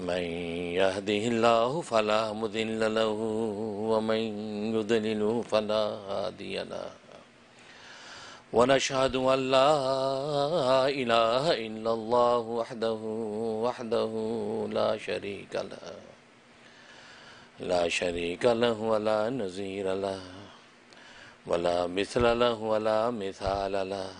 من يهده الله فلا مضل له ومن يضلله فلا هادي له ونشهد أن لا إله إلا الله وحده وحده لا شريك له لا شريك له ولا نظير له ولا مثل له ولا مثال له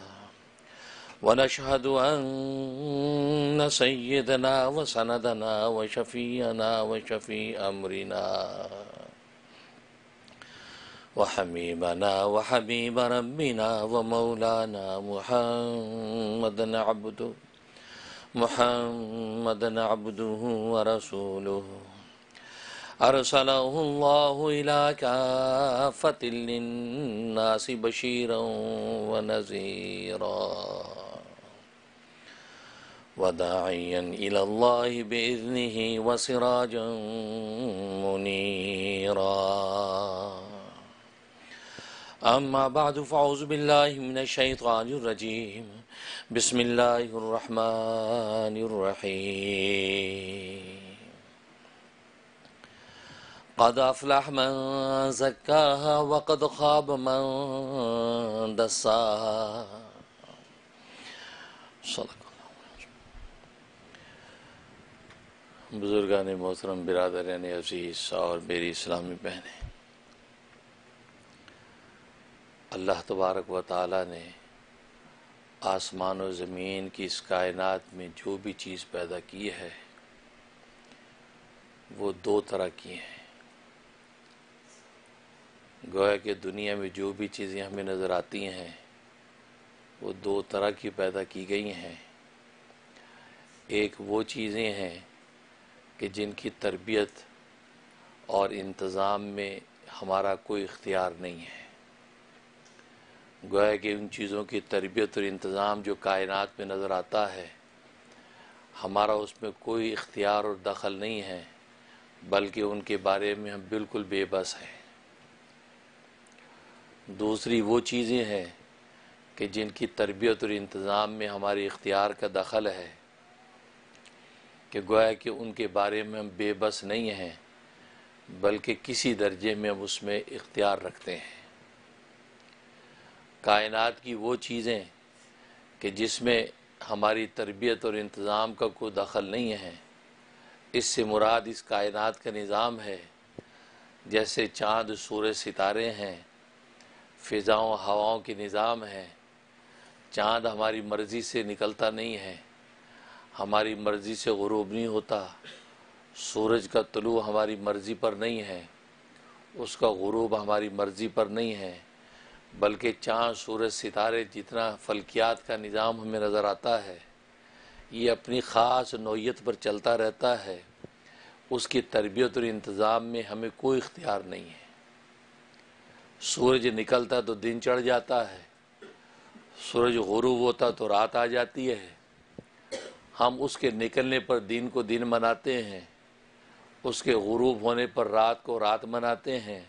ونشهد أن سيدنا وسندنا وشفينا وشفي أمرنا وحبيبنا وحبيب ربنا ومولانا محمد عبده محمد عبده ورسوله أرسله الله إلى كافة للناس بشيرا ونذيرا وداعيا إلى الله بإذنه وسراجا منيرا أما بعد فأعوذ بالله من الشيطان الرجيم بسم الله الرحمن الرحيم قد أفلح من زكاها وقد خاب من دساها बुजुर्गान मोहतरम यानी अजीज़ और मेरी इस्लामी बहने अल्लाह तबारक व ताली ने आसमान और ज़मीन की इस कायनात में जो भी चीज़ पैदा की है वो दो तरह की हैं गोया कि दुनिया में जो भी चीज़ें हमें नज़र आती हैं वो दो तरह की पैदा की गई हैं एक वो चीज़ें हैं कि जिनकी तरबियत और इंतज़ाम में हमारा कोई इख्तियार नहीं है गोया कि उन चीज़ों की तरबियत और इंतज़ाम जो कायनात में नज़र आता है हमारा उसमें कोई इख्तियार और दखल नहीं है बल्कि उनके बारे में हम बिल्कुल बेबस हैं दूसरी वो चीज़ें हैं कि जिनकी तरबियत और इंतज़ाम में हमारे इख्तियार का दखल है कि गोया कि उनके बारे में हम बेबस नहीं हैं बल्कि किसी दर्जे में हम उसमें इख्तियार रखते हैं कायनात की वो चीज़ें कि जिसमें हमारी तरबियत और इंतज़ाम का कोई दखल नहीं है इससे मुराद इस कायनात का निज़ाम है जैसे चाँद सूर्य सितारे हैं फ़िज़ाओं हवाओं के निज़ाम हैं चाँद हमारी मर्ज़ी से निकलता नहीं है हमारी मर्ज़ी से गुरूब नहीं होता सूरज का तलु हमारी मर्ज़ी पर नहीं है उसका गुरूब हमारी मर्ज़ी पर नहीं है बल्कि चाँद सूरज सितारे जितना फलकियात का निज़ाम हमें नज़र आता है ये अपनी ख़ास नोयत पर चलता रहता है उसकी तरबियत और इंतज़ाम में हमें कोई इख्तियार नहीं है सूरज निकलता तो दिन चढ़ जाता है सूरज गरूब होता तो रात आ जाती है हम उसके निकलने पर दिन को दिन मनाते हैं उसके गुरूब होने पर रात को रात मनाते हैं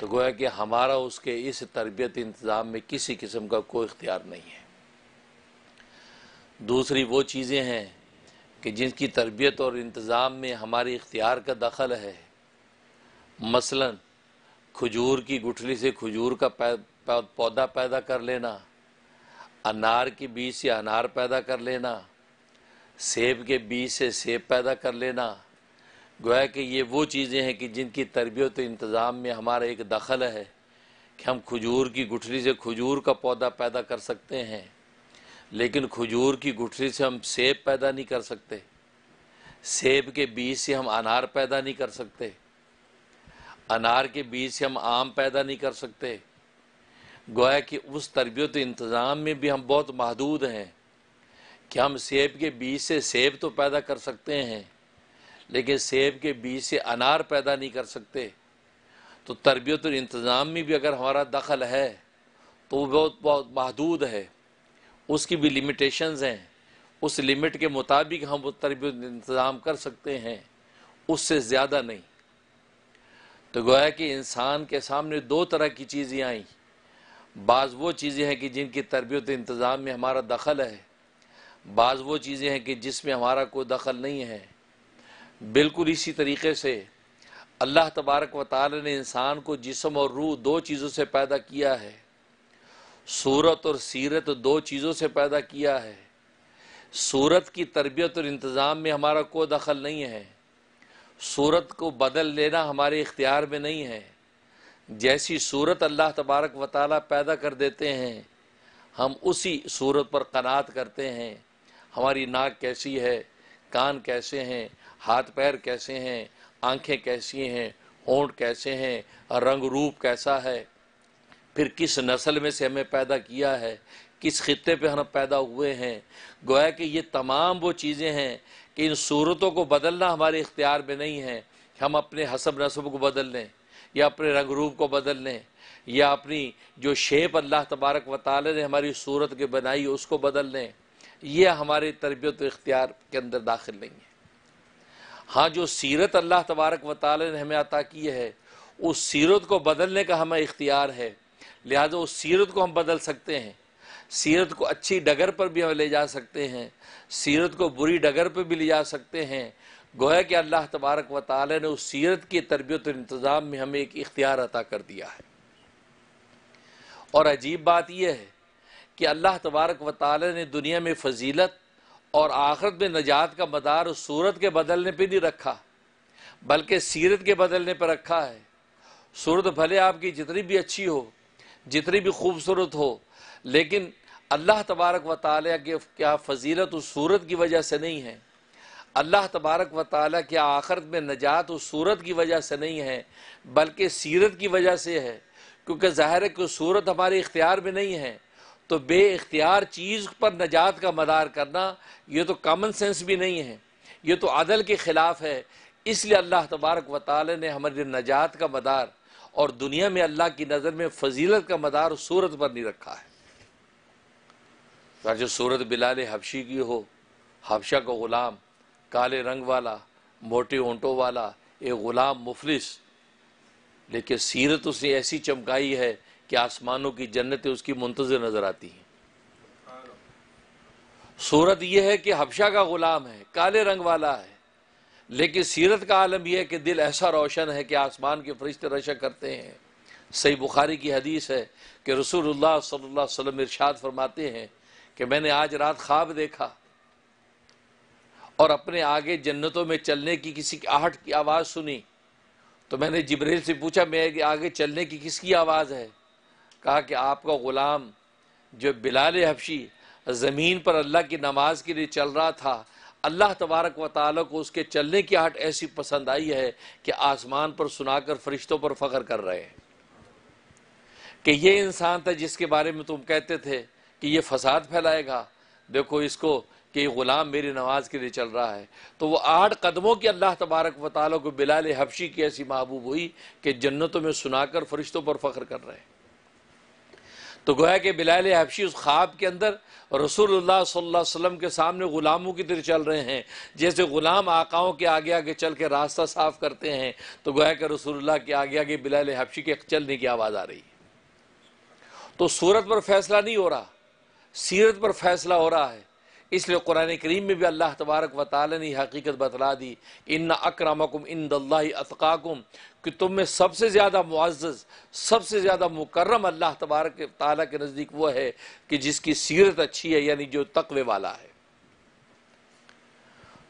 तो गोया कि हमारा उसके इस तरबियत इंतज़ाम में किसी किस्म का कोई इख्तियार नहीं है दूसरी वो चीज़ें हैं कि जिनकी तरबियत और इंतज़ाम में हमारे इख्तियार का दखल है मसलन खजूर की गुठली से खजूर का पौधा पैदा कर लेना अनार के बीज से अनार पैदा कर लेना सेब के बीज से सेब पैदा कर लेना गोया कि ये वो चीज़ें हैं कि जिनकी तरबियत इंतज़ाम में हमारा एक दखल है कि हम खजूर की गुठली से खजूर का पौधा पैदा कर सकते हैं लेकिन खजूर की गुठली से हम सेब पैदा नहीं कर सकते सेब के बीज से हम अनार पैदा नहीं कर सकते अनार के बीज से हम आम पैदा नहीं कर सकते गोया कि उस तरबियत इंतज़ाम में भी हम बहुत महदूद हैं कि हम सेब के बीज से सेब तो पैदा कर सकते हैं लेकिन सेब के बीज से अनार पैदा नहीं कर सकते तो तरबियत इंतज़ाम में भी अगर हमारा दखल है तो वो बहुत बहुत महदूद है उसकी भी लिमिटेशंस हैं उस लिमिट के मुताबिक हम वो तरबियत इंतज़ाम कर सकते हैं उससे ज़्यादा नहीं तो गोया कि इंसान के सामने दो तरह की चीज़ें आई बाज़ वो चीज़ें हैं कि जिनकी तरबियत इंतज़ाम में हमारा दखल है बाज़ वो चीज़ें हैं कि जिसमें हमारा कोई दखल नहीं है बिल्कुल इसी तरीके से अल्लाह तबारक व ताली ने इंसान को जिसम और रूह दो चीज़ों से पैदा किया है सूरत और सीरत दो चीज़ों से पैदा किया है सूरत की तरबियत और इंतज़ाम में हमारा कोई दखल नहीं है सूरत को बदल लेना हमारे इख्तियार में नहीं है जैसी सूरत अल्लाह तबारक व ताली पैदा कर देते हैं हम उसी सूरत पर कनात करते हैं हमारी नाक कैसी है कान कैसे हैं हाथ पैर कैसे हैं आंखें कैसी हैं होंठ कैसे हैं रंग रूप कैसा है फिर किस नस्ल में से हमें पैदा किया है किस खत्े पे हम पैदा हुए हैं गोया कि ये तमाम वो चीज़ें हैं कि इन सूरतों को बदलना हमारे इख्तियार में नहीं है हम अपने हसब नसब को बदल लें या अपने रंग रूप को बदल लें या अपनी जो शेप अल्लाह तबारक व ताली ने हमारी सूरत के बनाई उसको बदल लें ये हमारे तरबियत इख्तियार के अंदर दाखिल नहीं है हाँ जो सीरत अल्लाह तबारक व ताल ने हमें अता की है उस सीरत को बदलने का हमें इख्तियार है लिहाजा उस सीरत को हम बदल सकते हैं सीरत को अच्छी डगर पर भी हम ले जा सकते हैं सीरत को बुरी डगर पर भी ले जा सकते हैं गोया कि अल्लाह तबारक व ताल ने उस सीरत की तरबियत इंतज़ाम में हमें एक इख्तियार अता कर दिया है और अजीब बात यह है कि अल्लाह तबारक व ताली ने दुनिया में फजीलत और आखरत में नजात का मदार उस सूरत के बदलने पर नहीं रखा बल्कि सीरत के बदलने पर रखा है सूरत भले आपकी जितनी भी अच्छी हो जितनी भी खूबसूरत हो लेकिन अल्लाह तबारक व ताल के क्या फजीलत उस सूरत की वजह से नहीं है अल्लाह तबारक व ताली के आखरत में नजात उस सूरत की वजह से नहीं है बल्कि सीरत की वजह से है क्योंकि ज़ाहिर है कि सूरत हमारे इख्तियार में नहीं है तो बे इख्तियार चीज़ पर नजात का मदार करना ये तो कामन सेंस भी नहीं है ये तो अदल के ख़िलाफ़ है इसलिए अल्लाह तबारक व ने हमारे नजात का मदार और दुनिया में अल्लाह की नज़र में फजीलत का मदार सूरत पर नहीं रखा है जो सूरत बिलाल हबशी की हो हबशा का ग़ुलाम काले रंग वाला मोटे ओंटों वाला एक ग़ुलाम मुफलिस लेकिन सीरत उसने ऐसी चमकाई है कि आसमानों की जन्नतें उसकी मुंतजर नजर आती हैं सूरत यह है कि हबशा का गुलाम है काले रंग वाला है लेकिन सीरत का आलम यह है कि दिल ऐसा रोशन है कि आसमान के फरिश्ते रशा करते हैं सही बुखारी की हदीस है कि रसूलुल्लाह सल्लल्लाहु अलैहि वसल्लम इरशाद फरमाते हैं कि मैंने आज रात ख्वाब देखा और अपने आगे जन्नतों में चलने की किसी की आहट की आवाज़ सुनी तो मैंने जिब्रेल से पूछा मेरे आगे चलने की किसकी आवाज़ है कहा कि आपका ग़ुलाम जो बिलाल हबशी ज़मीन पर अल्लाह की नमाज के लिए चल रहा था अल्लाह तबारक व ताली को उसके चलने की हट ऐसी पसंद आई है कि आसमान पर सुनाकर फरिश्तों पर फ़ख्र कर रहे हैं कि ये इंसान था जिसके बारे में तुम कहते थे कि ये फसाद फैलाएगा देखो इसको कि ग़ुलाम मेरी नमाज के लिए चल रहा है तो वो आठ कदमों की अल्लाह तबारक व ताली को बिलाल हबशी की ऐसी महबूब हुई कि जन्नतों में सुनाकर फरिश्तों पर फ़ख्र कर रहे हैं तो गोया के बिलाल हबशी उस ख्वाब के अंदर रसूलुल्लाह सल्लल्लाहु अलैहि वसल्लम के सामने ग़ुलामों की तरह चल रहे हैं जैसे ग़ुलाम आकाओं के आगे आगे चल के रास्ता साफ करते हैं तो गोया के रसूलुल्लाह के आगे आगे बिलाल हबशी के चलने की आवाज़ आ रही तो सूरत पर फैसला नहीं हो रहा सीरत पर फैसला हो रहा है इसलिए कुरान करीम में भी अल्लाह तबारक व ताली ने हकीकत बतला दी इन अक्रमकुम इन दल्लाकाकुम कि तुम में सबसे ज़्यादा मुआज़ सबसे ज़्यादा मुकर्रम अल्लाह तबारक ताली के नज़दीक वह है कि जिसकी सीरत अच्छी है यानी जो तकवे वाला है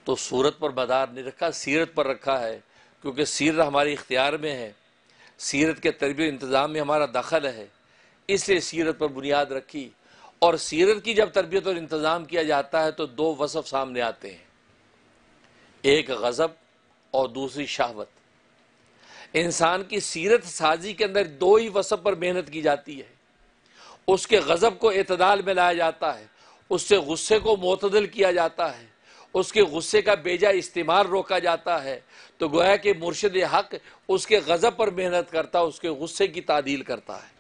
तो सूरत पर मदार नहीं रखा सीरत पर रखा है क्योंकि सीरत हमारे इख्तियार में है सीरत के तरबियत इंतज़ाम में हमारा दखल है इसलिए सीरत पर बुनियाद रखी और सीरत की जब तरबियत और इंतज़ाम किया जाता है तो दो वसफ़ सामने आते हैं एक गज़ब और दूसरी शहावत इंसान की सीरत साजी के अंदर दो ही वसफ़ पर मेहनत की जाती है उसके गज़ब को अतदाल में लाया जाता है उससे गुस्से को मतदल किया जाता है उसके गुस्से का बेजा इस्तेमाल रोका जाता है तो गोया कि मुर्शद हक उसके गज़ब पर मेहनत करता उसके गुस्से की तादील करता है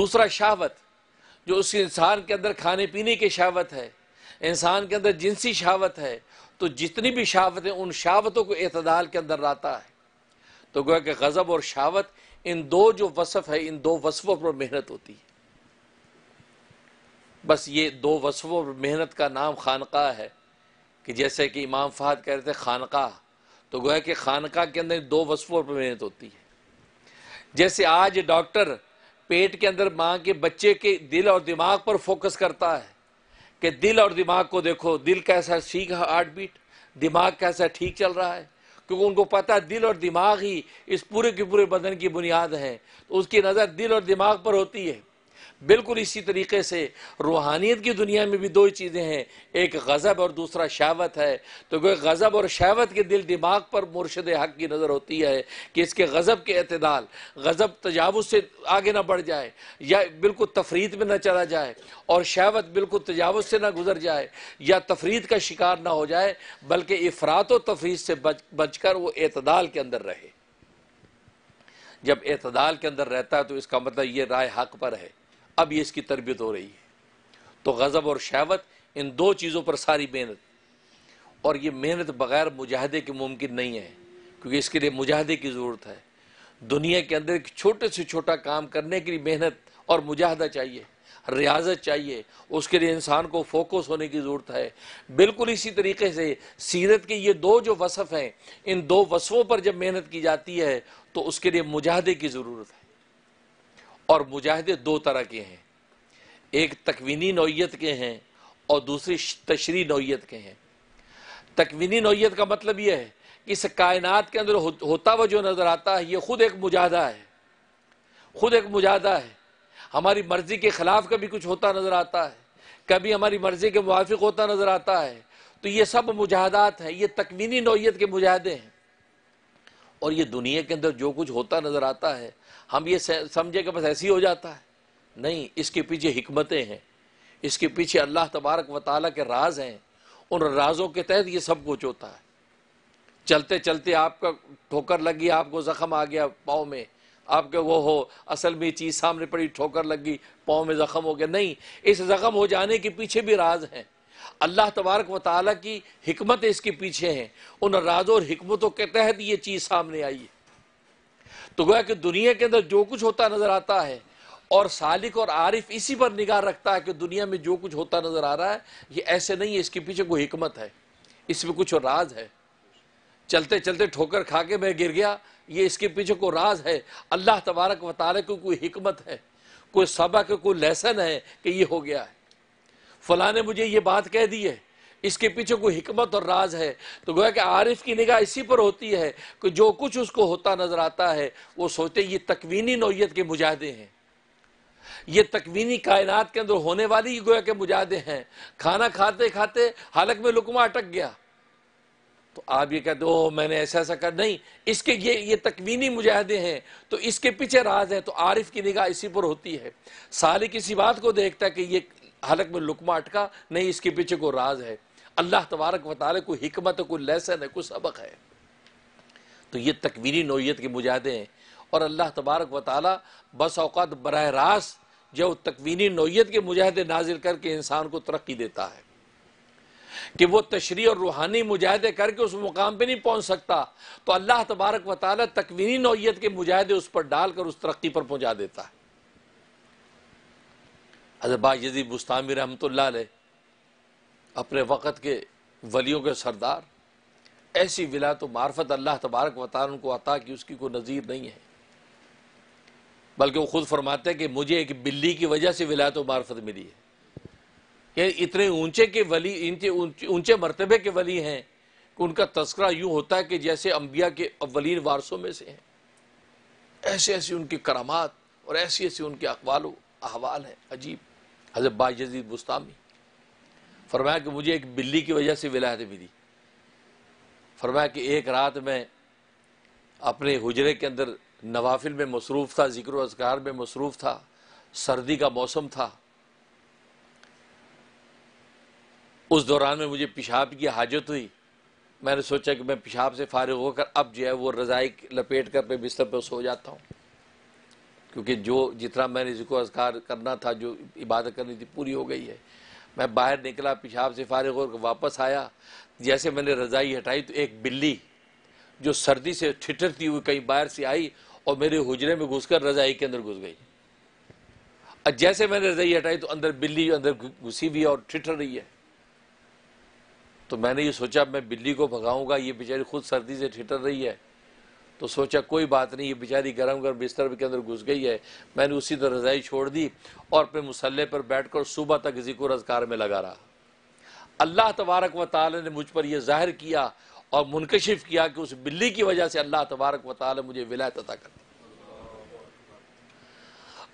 दूसरा शहावत जो उस इंसान के अंदर खाने पीने की शहावत है इंसान के अंदर जिनसी शहावत है तो जितनी भी है उन शहावतों को अतदाल के अंदर लाता है तो गोया कि गज़ब और शहावत इन दो जो वसफ़ है इन दो वसफ़ों पर मेहनत होती है बस ये दो वसफ़ों पर मेहनत का नाम खानका है कि जैसे कि इमाम फहद कह रहे थे खानका तो गोया कि खानका के अंदर दो वसफ़ों पर मेहनत होती है जैसे आज डॉक्टर पेट के अंदर माँ के बच्चे के दिल और दिमाग पर फोकस करता है कि दिल और दिमाग को देखो दिल कैसा सीख हार्ट बीट दिमाग कैसा ठीक चल रहा है क्योंकि उनको पता है दिल और दिमाग ही इस पूरे के पूरे बदन की बुनियाद है तो उसकी नज़र दिल और दिमाग पर होती है बिल्कुल इसी तरीके से रूहानियत की दुनिया में भी दो ही चीज़ें हैं एक गज़ब और दूसरा शावत है तो क्योंकि गज़ब और शावत के दिल दिमाग पर मुर्शद हक की नज़र होती है कि इसके गज़ब के अतदाल गज़ब तजावज़ से आगे ना बढ़ जाए या बिल्कुल तफरीत में ना चला जाए और शावत बिल्कुल तजावज़ से ना गुजर जाए या तफरीत का शिकार ना हो जाए बल्कि अफरात व तफरीत से बच बच कर वो अतदाल के अंदर रहे जब अतदाल के अंदर रहता है तो इसका मतलब ये राय हक पर है अब ये इसकी तरबियत हो रही है तो गज़ब और शहवत इन दो चीज़ों पर सारी मेहनत और ये मेहनत बगैर मुजाहदे के मुमकिन नहीं है क्योंकि इसके लिए मुजाहदे की ज़रूरत है दुनिया के अंदर एक छोटे से छोटा काम करने के लिए मेहनत और मुजाहदा चाहिए रियाजत चाहिए उसके लिए इंसान को फोकस होने की ज़रूरत है बिल्कुल इसी तरीके से सीरत के ये दो जो वसफ़ हैं इन दो वसफ़ों पर जब मेहनत की जाती है तो उसके लिए मुजाहदे की ज़रूरत है और मुजाहिदे दो तरह के हैं एक तकवीनी नौीयत के हैं और दूसरी तशरी नौीयत के हैं तकवीनी नौीयत का मतलब यह है कि इस कायनात के अंदर होता हुआ जो नज़र आता है यह ख़ुद एक मुजाहदा है ख़ुद एक मुजाहदा है हमारी मर्ज़ी के ख़िलाफ़ कभी कुछ होता नज़र आता है कभी हमारी मर्ज़ी के मुआफ़ होता नज़र आता है तो ये सब मुजाहदात हैं ये तकवीनी नौीयत के मुजाहदे हैं और ये दुनिया के अंदर जो कुछ होता नज़र आता है हम ये समझे कि बस ऐसी हो जाता है नहीं इसके पीछे हमतें हैं इसके पीछे अल्लाह तबारक व ताली के राज हैं उन राजों के तहत ये सब कुछ होता है चलते चलते आपका ठोकर लगी आपको ज़ख्म आ गया पाँव में आपके वो हो असल में चीज़ सामने पड़ी ठोकर लगी पाँव में ज़ख़म हो गया नहीं इस ज़ख़म हो जाने के पीछे भी राज हैं अल्लाह तबारक व ताली की हमतें इसके पीछे हैं उन राजों और हमतों के तहत ये चीज़ सामने आई है तो गोया कि दुनिया के अंदर जो कुछ होता नजर आता है और सालिक और आरिफ इसी पर निगाह रखता है कि दुनिया में जो कुछ होता नजर आ रहा है ये ऐसे नहीं है इसके पीछे कोई हमत है इसमें कुछ राज है चलते चलते ठोकर खा के मैं गिर गया ये इसके पीछे को राज है अल्लाह तबारक वाले को कोई हमत है कोई सबक कोई लेसन है कि ये हो गया है फला ने मुझे ये बात कह दी है इसके पीछे कोई हिकमत और राज है तो गोया कि आरिफ की निगाह इसी पर होती है कि जो कुछ उसको होता नजर आता है वो सोचते ये तकवीनी नोयत के मुजाहदे हैं ये तकवीनी कायनात के अंदर होने वाली गोया के मुजाहदे हैं खाना खाते खाते हालक में लुकमा अटक गया तो आप ये कहते हो मैंने ऐसा ऐसा कर नहीं इसके ये ये तकवीनी मुजाहदे हैं तो इसके पीछे राज है तो आरिफ की निगाह इसी पर होती है सालिक इसी बात को देखता है कि ये हालक में लुकमा अटका नहीं इसके पीछे को राज है अल्लाह तबारक वाले कोई हमत है कोई लेसन है कोई सबक है तो ये तकवीरी नोयत के मुजाहदे हैं और अल्लाह तबारक वाली बस अवकात बर रास्त जब तकवीनी नोयत के मुजाहदे नाजिल करके इंसान को तरक्की देता है कि वो तशरी और रूहानी मुजाहदे करके उस मुकाम पर नहीं पहुंच सकता तो अल्लाह तबारक वाल तकवीनी नोयत के मुजाहदे उस पर डालकर उस तरक्की पर पहुंचा देता है अजबा यजीब बुस्तामी रहमत अपने वक़्त के वलियों के सरदार ऐसी विला तो मार्फत अल्लाह तबारक वतार को अता कि उसकी कोई नज़ीर नहीं है बल्कि वो खुद फरमाते हैं कि मुझे एक बिल्ली की वजह से विलायत तो मार्फत मिली है कि इतने ऊंचे के वली इनके ऊंचे मरतबे के वली हैं कि उनका तस्करा यूँ होता है कि जैसे अम्बिया के अवलिन वारसों में से हैं ऐसे ऐसे उनकी करामात और ऐसी ऐसी उनके अकवाल अहवाल हैं अजीब हजरत बाजीद मुस्तामी फरमाया कि मुझे एक बिल्ली की वजह से विलायत मिली फरमाया कि एक रात में अपने हुजरे के अंदर नवाफिल में मसरूफ़ था ज़िक्र असगार में मसरूफ़ था सर्दी का मौसम था उस दौरान में मुझे पेशाब की हाजत हुई मैंने सोचा कि मैं पेशाब से फारिग होकर अब जो है वो रज़ाई लपेट कर अपने बिस्तर पर सो जाता हूँ क्योंकि जो जितना मैंने जिक्र अजगार करना था जो इबादत करनी थी पूरी हो गई है मैं बाहर निकला पेशाब से फारिग होकर वापस आया जैसे मैंने रज़ाई हटाई तो एक बिल्ली जो सर्दी से ठिठरती हुई कहीं बाहर से आई और मेरे हुजरे में घुसकर रज़ाई के अंदर घुस गई और जैसे मैंने रज़ाई हटाई तो अंदर बिल्ली अंदर घुसी हुई और ठिठर रही है तो मैंने ये सोचा मैं बिल्ली को भगाऊंगा ये बेचारी खुद सर्दी से ठिठर रही है तो सोचा कोई बात नहीं ये बेचारी गर्म गर्म बिस्तर के अंदर घुस गई है मैंने उसी तरह रजाई छोड़ दी और फिर मुसल्ले पर बैठ कर सुबह तक जिक्र रजकार में लगा रहा अल्लाह तबारक व ताल ने मुझ पर यह जाहिर किया और मुनकशिफ किया कि उस बिल्ली की वजह से अल्लाह तबारक व ताली मुझे विलायत अदा कर दी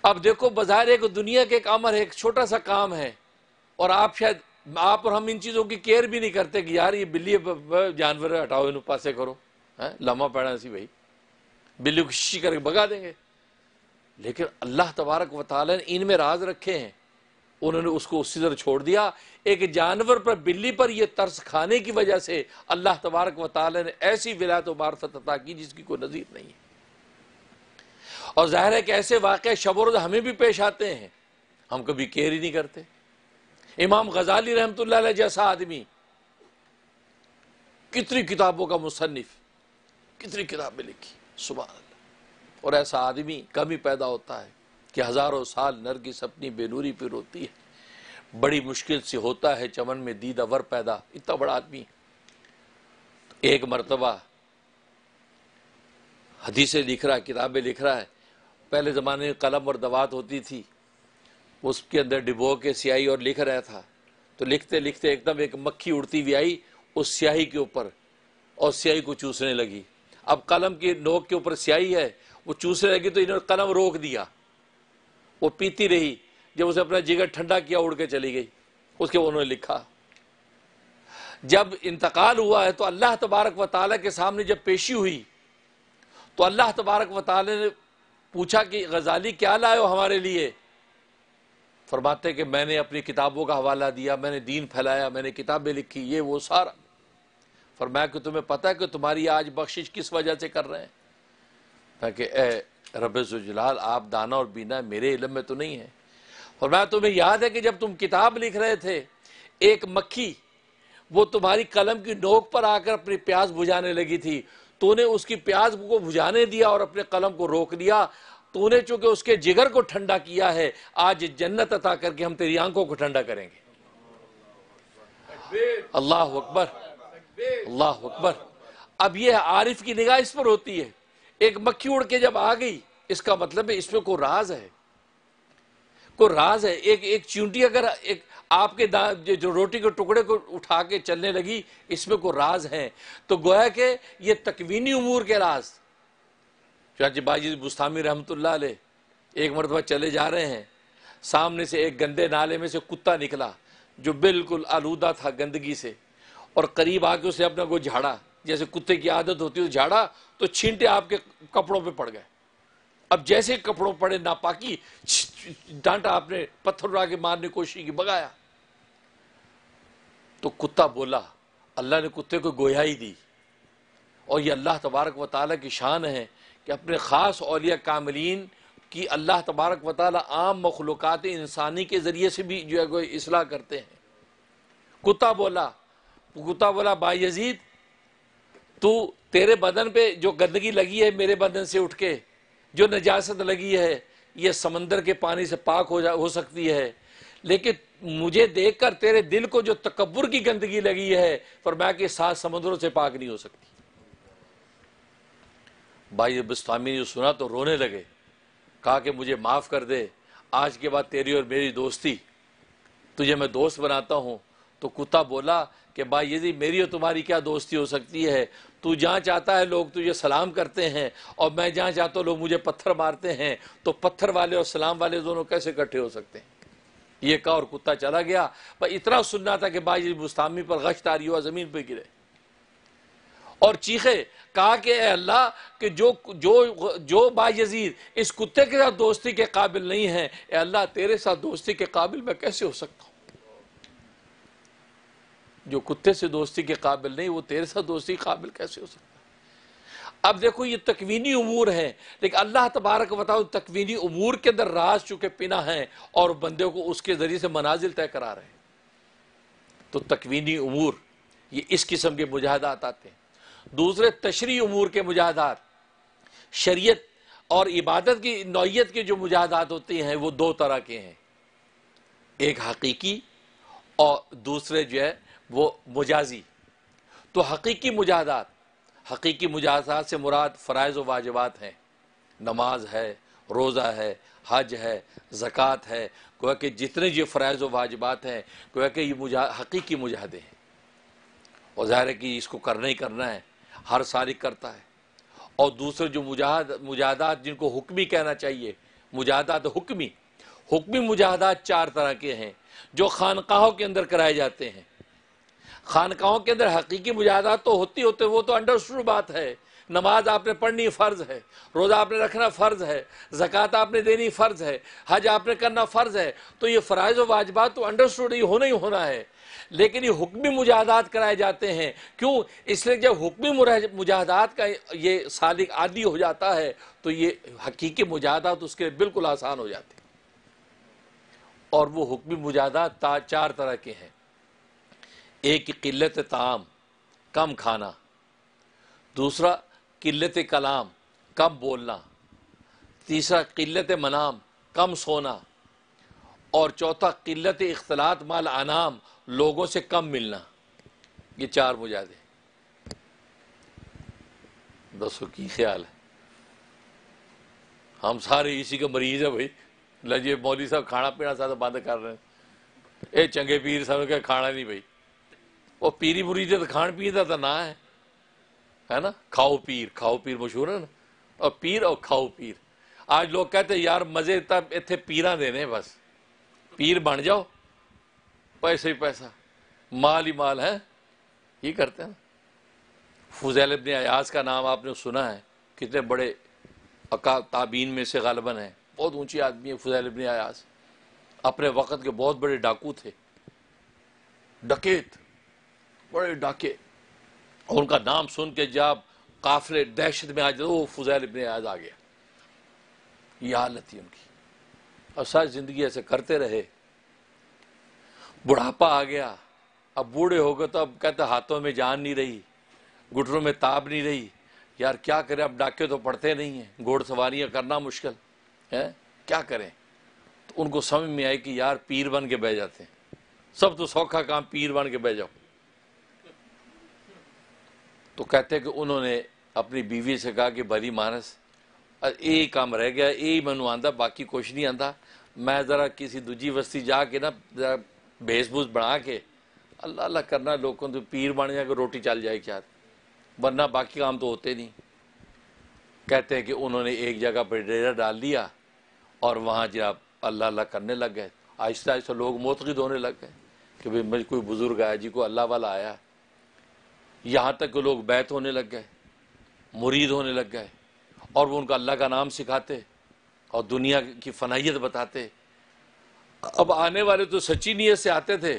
अब देखो बाजार एक दुनिया के एक अमर है एक छोटा सा काम है और आप शायद आप और हम इन चीज़ों की केयर भी नहीं करते कि यार ये बिल्ली जानवर हटाओ इन पासे करो हाँ, लामा पैड़ा सी भाई बिल्ली खुशी करके भगा देंगे लेकिन अल्लाह तबारक वाले ने इनमें राज रखे हैं उन्होंने उसको उसी तरह छोड़ दिया एक जानवर पर बिल्ली पर यह तर्स खाने की वजह से अल्लाह तबारक वाल ने ऐसी विलायत मार्फत अता की जिसकी कोई नज़ीर नहीं है और जाहिर है कि ऐसे वाक़ शबर हमें भी पेश आते हैं हम कभी केयर ही नहीं करते इमाम गजाली रहमत जैसा आदमी कितनी किताबों का मुसनफ़ कितनी किताबें लिखी सुबह और ऐसा आदमी ही पैदा होता है कि हज़ारों साल नरगिस अपनी बेनूरी पर रोती है बड़ी मुश्किल से होता है चमन में दीदावर पैदा इतना बड़ा आदमी एक मरतबा हदीसे लिख रहा है किताबें लिख रहा है पहले ज़माने में कलम और दवात होती थी उसके अंदर डिबो के स्याही और लिख रहा था तो लिखते लिखते एकदम एक मक्खी उड़ती हुई आई उस स्याही के ऊपर और स्याही को चूसने लगी अब कलम की नोक के ऊपर स्याही है वो चूसने लगी तो इन्होंने कलम रोक दिया वो पीती रही जब उसने अपना जिगर ठंडा किया उड़ के चली गई उसके उन्होंने लिखा जब इंतकाल हुआ है तो अल्लाह तबारक व के सामने जब पेशी हुई तो अल्लाह तबारक व ने पूछा कि गजाली क्या लाए हो हमारे लिए फरमाते कि मैंने अपनी किताबों का हवाला दिया मैंने दीन फैलाया मैंने किताबें लिखी ये वो सारा मैं कि तुम्हें पता है कि तुम्हारी आज बख्शिश किस वजह से कर रहे हैं ताकि ए रबाल आप दाना और बीना मेरे इलम में तो नहीं है फरमाया तुम्हें याद है कि जब तुम किताब लिख रहे थे एक मक्खी वो तुम्हारी कलम की नोक पर आकर अपनी प्याज बुझाने लगी थी तूने उसकी प्याज को बुझाने दिया और अपने कलम को रोक दिया तूने चूंकि उसके जिगर को ठंडा किया है आज जन्नत अता करके हम तेरी आंखों को ठंडा करेंगे अल्लाह अकबर अल्लाह अकबर अब यह आरिफ की निगाह इस पर होती है एक मक्खी उड़ के जब आ गई इसका मतलब है इसमें को राज है कोई राज है एक एक चींटी अगर एक आपके जो, जो रोटी के टुकड़े को उठा के चलने लगी इसमें को राज है तो गोया के ये तकवीनी उमूर के राज चाची बाजी बुस्तामी रहमतुल्ला ले एक मरतबा चले जा रहे हैं सामने से एक गंदे नाले में से कुत्ता निकला जो बिल्कुल आलूदा था गंदगी से और करीब आके उसे अपना को झाड़ा जैसे कुत्ते की आदत होती है झाड़ा तो छींटे आपके कपड़ों पे पड़ गए अब जैसे कपड़ों पड़े नापाकी डांटा आपने पत्थर उड़ा के मारने की कोशिश की भगाया तो कुत्ता बोला अल्लाह ने कुत्ते को ही दी और ये अल्लाह तबारक व की शान है कि अपने ख़ास औलिया कामलीन की अल्लाह तबारक व आम मखलूक़ात इंसानी के ज़रिए से भी जो है इसलाह करते हैं कुत्ता बोला कुत्ता बोला भाई यजीद तू तेरे बदन पे जो गंदगी लगी है मेरे बदन से उठ के जो नजासत लगी है ये समंदर के पानी से पाक हो जा हो सकती है लेकिन मुझे देखकर तेरे दिल को जो तकबर की गंदगी लगी है मैं के साथ समुद्रों से पाक नहीं हो सकती भाई बस्तामी ने सुना तो रोने लगे कहा कि मुझे माफ़ कर दे आज के बाद तेरी और मेरी दोस्ती तुझे मैं दोस्त बनाता हूं तो कुत्ता बोला कि भाई यदि मेरी और तुम्हारी क्या दोस्ती हो सकती है तू जहाँ चाहता है लोग तुझे सलाम करते हैं और मैं जहाँ चाहता हूँ लोग मुझे पत्थर मारते हैं तो पत्थर वाले और सलाम वाले दोनों कैसे इकट्ठे हो सकते हैं ये कहा और कुत्ता चला गया पर इतना सुनना था कि भाई जी मुस्तामी पर गश्त आ रही हुआ ज़मीन पर गिरे और चीखे कहा कि अल्लाह कि जो जो जो बाजीर इस कुत्ते के साथ दोस्ती के काबिल नहीं है अल्लाह तेरे साथ दोस्ती के काबिल मैं कैसे हो सकता हूँ जो कुत्ते से दोस्ती के काबिल नहीं वो तेरे साथ दोस्ती के काबिल कैसे हो सकता है अब देखो ये तकवीनी उमूर है लेकिन अल्लाह तबारक बताओ तकवीनी उमूर के अंदर राज चुके पिना है और बंदे को उसके ज़रिए से मनाजिल तय करा रहे हैं तो तकवीनी उमूर ये इस किस्म के मुजाहदात आते हैं दूसरे तशरी उमूर के मुजाहदात शरीयत और इबादत की नौीयत के जो मुजाहदात होते हैं वो दो तरह के हैं एक हकीकी और दूसरे जो है वो मुजाजी तो हकीकी मुजाहदात हकीकी मुजाहदात से मुराद फ़रज़ व वाजबात हैं नमाज है रोज़ा है हज है ज़क़़त है गोया कि जितने जो फ़रज़ व वाजबात हैं गोया कि ये मुजा हकीकी मुजाहदे हैं और ज़ाहिर है कि इसको करना ही करना है हर सारी करता है और दूसरे जो मुजाहद मुजाहदात जिनको हुक्मी कहना चाहिए मुजाहदात हुक्मी हुक्मी मुजाहदात चार तरह के हैं जो खानकाहों के अंदर कराए जाते हैं खानकाहों के अंदर हकीकी मुजाहदा तो होती होते वो तो अंडरस्टूड बात है नमाज आपने पढ़नी फ़र्ज़ है रोज़ा आपने रखना फ़र्ज़ है ज़क़़त आपने देनी फ़र्ज़ है हज आपने करना फ़र्ज़ है तो ये फ़राइज़ व तो अंडरस्टूड ही होना ही होना है लेकिन ये हुक्मी मुजाहदात कराए जाते हैं क्यों इसलिए जब हुक्मी मुजाहदात का ये सालिक आदि हो जाता है तो ये हकीकी मुजाहदात उसके लिए बिल्कुल आसान हो हैं और वो हुक्मी मुजाहदात चार तरह के हैं एक किल्लत ताम कम खाना दूसरा किल्लत कलाम कम बोलना तीसरा किल्लत मनाम कम सोना और चौथा किल्लत इख्तलात माल अनाम लोगों से कम मिलना ये चार मुजादे दसों की ख्याल है हम सारे इसी के मरीज है भाई लजिए मौली साहब खाना पीना ज्यादा बंद कर रहे हैं ए चंगे पीर साहब का खाना नहीं भाई वो पीरी बुरी ਤੇ खाण पीर का तो ना है है ना खाओ पीर खाओ पीर मशहूर है ना और पीर और खाओ पीर आज लोग कहते यार मजे तब इतने पीर देने बस पीर बन जाओ पैसे ही पैसा माल ही माल है ये करते हैं फुजैल इबन अयाज का नाम आपने सुना है कितने बड़े अका ताबीन में से गालबन है बहुत ऊंची आदमी है फुजैल इबन अयाज अपने वक़्त के बहुत बड़े डाकू थे डकेत बड़े डाके और उनका नाम सुन के जब काफिले दहशत में आ जाते वो फजैल इबन आज आ गया ये हालत थी उनकी और सारी ज़िंदगी ऐसे करते रहे बुढ़ापा आ गया अब बूढ़े हो गए तो अब कहते हाथों में जान नहीं रही घुटनों में ताब नहीं रही यार क्या करें अब डाके तो पड़ते नहीं हैं घोड़ सवारियाँ करना मुश्किल है क्या करें तो उनको समझ में आई कि यार पीर बन के बह जाते हैं सब तो सौखा काम पीर बन के बह जाओ तो कहते हैं कि उन्होंने अपनी बीवी से कहा कि भरी मानस यही काम रह गया यही मैं आता बाकी कुछ नहीं आता मैं ज़रा किसी दूजी बस्ती जा के ना जरा ਭੂਸ ਬਣਾ के अल्लाह अल्लाह करना लोगों ਤੋਂ पीर ਬਣ जाकर रोटी चल ਚੱਲ क्या वरना बाकी काम तो होते नहीं कहते हैं कि उन्होंने एक जगह पर डेरा डाल दिया और वहाँ जरा अल्लाह अल्लाह करने लग गए आहिस्ता आहिस्ता लोग मोतकद होने लग गए कि भाई मुझे कोई बुज़ुर्ग आया जी को अल्लाह वाला आया यहाँ तक के लोग बैत होने लग गए मुरीद होने लग गए और वो उनका अल्लाह का नाम सिखाते और दुनिया की फनाइत बताते अब आने वाले तो सच्ची नीयत से आते थे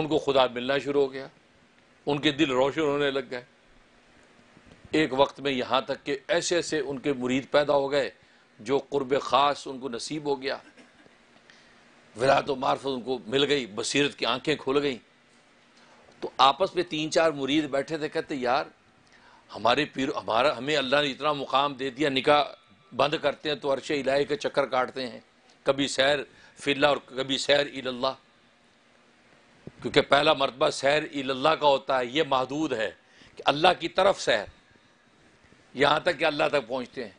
उनको खुदा मिलना शुरू हो गया उनके दिल रोशन होने लग गए एक वक्त में यहाँ तक के ऐसे ऐसे उनके मुरीद पैदा हो गए जो कुर्ब ख़ास उनको नसीब हो गया विरात मार्फत उनको मिल गई बसीरत की आंखें खुल गईं तो आपस में तीन चार मुरीद बैठे थे कहते तो यार हमारे पीर हमारा हमें अल्लाह ने इतना मुकाम दे दिया निकाह बंद करते हैं तो अरश इलाही के चक्कर काटते हैं कभी सैर फिल्ला और कभी सैर इल्ला क्योंकि पहला मरतबा सैर इल्ला का होता है ये महदूद है कि अल्लाह की तरफ सैर यहाँ तक कि अल्लाह तक पहुँचते हैं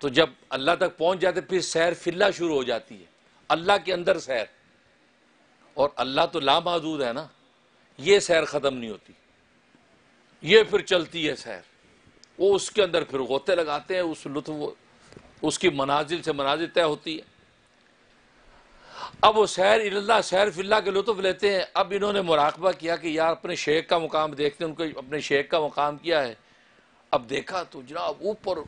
तो जब अल्लाह तक पहुँच जाते फिर सैर फिल्ला शुरू हो जाती है अल्लाह के अंदर सैर और अल्लाह तो लामहदूद है ना ये सैर ख़त्म नहीं होती ये फिर चलती है सैर वो उसके अंदर फिर गोते लगाते हैं उस लुत्फ उसकी मनाजिल से मनाजिल तय होती है अब वो सैर इल्ला सैर फिल्ला के लुत्फ लेते हैं अब इन्होंने मुराकबा किया कि यार अपने शेख का मुकाम देखते हैं उनको अपने शेख का मुकाम किया है अब देखा तो जनाब ऊपर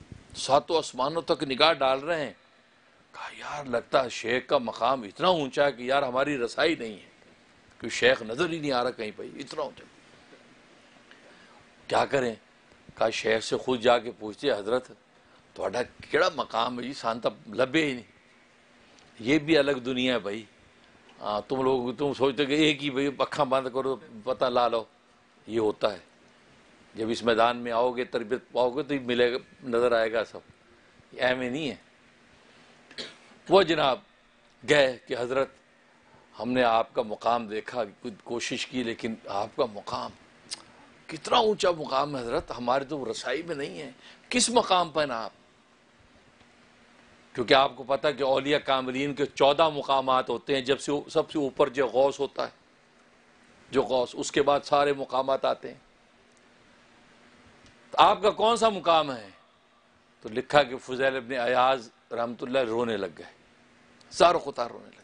सातों आसमानों तक निगाह डाल रहे हैं कहा यार लगता है शेख का मकाम इतना ऊंचा है कि यार हमारी रसाई नहीं है कोई शेख नज़र ही नहीं आ रहा कहीं पर इतना होता क्या करें कहा शेख से खुद जाके पूछते हजरत थोड़ा किड़ा मकाम है जी शांता तो लभे ही नहीं ये भी अलग दुनिया है भाई आ, तुम लोग तुम सोचते कि एक ही भाई पखा बंद करो पता ला लो ये होता है जब इस मैदान में आओगे तरबियत पाओगे तो मिलेगा नज़र आएगा सब ऐ में नहीं है वो जनाब गए कि हज़रत हमने आपका मुकाम देखा कुछ कोशिश की लेकिन आपका मुकाम कितना ऊंचा मुकाम है हजरत हमारे तो रसाई में नहीं है किस मकाम पर ना आप क्योंकि आपको पता कि अलिया कामरीन के चौदह मुकाम होते हैं जब से सबसे ऊपर जो गौस होता है जो गौस उसके बाद सारे मुकाम आते हैं तो आपका कौन सा मुकाम है तो लिखा कि फजैल अपने अयाज रहमतुल्ला रोने लग गए सारो खुतार रोने लगे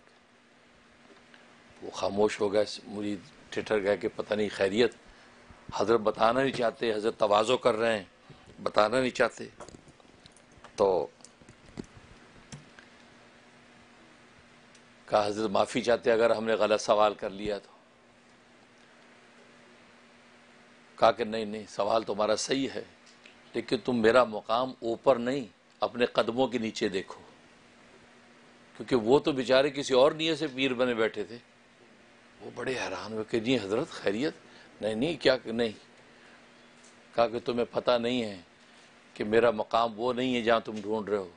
वो खामोश हो गए मुझे ठिठर गए कि पता नहीं खैरियत हजरत बताना नहीं चाहते हजरत तोज़ो कर रहे हैं बताना नहीं चाहते तो कहा हजरत माफ़ी चाहते अगर हमने गलत सवाल कर लिया तो कहा कि नहीं नहीं सवाल तुम्हारा सही है लेकिन तुम मेरा मुकाम ऊपर नहीं अपने कदमों के नीचे देखो क्योंकि वो तो बेचारे किसी और नीयत से पीर बने बैठे थे वो बड़े हैरान हुए कि जी हजरत खैरियत नहीं नहीं क्या नहीं कहा कि तुम्हें पता नहीं है कि मेरा मकाम वो नहीं है जहाँ तुम ढूंढ रहे हो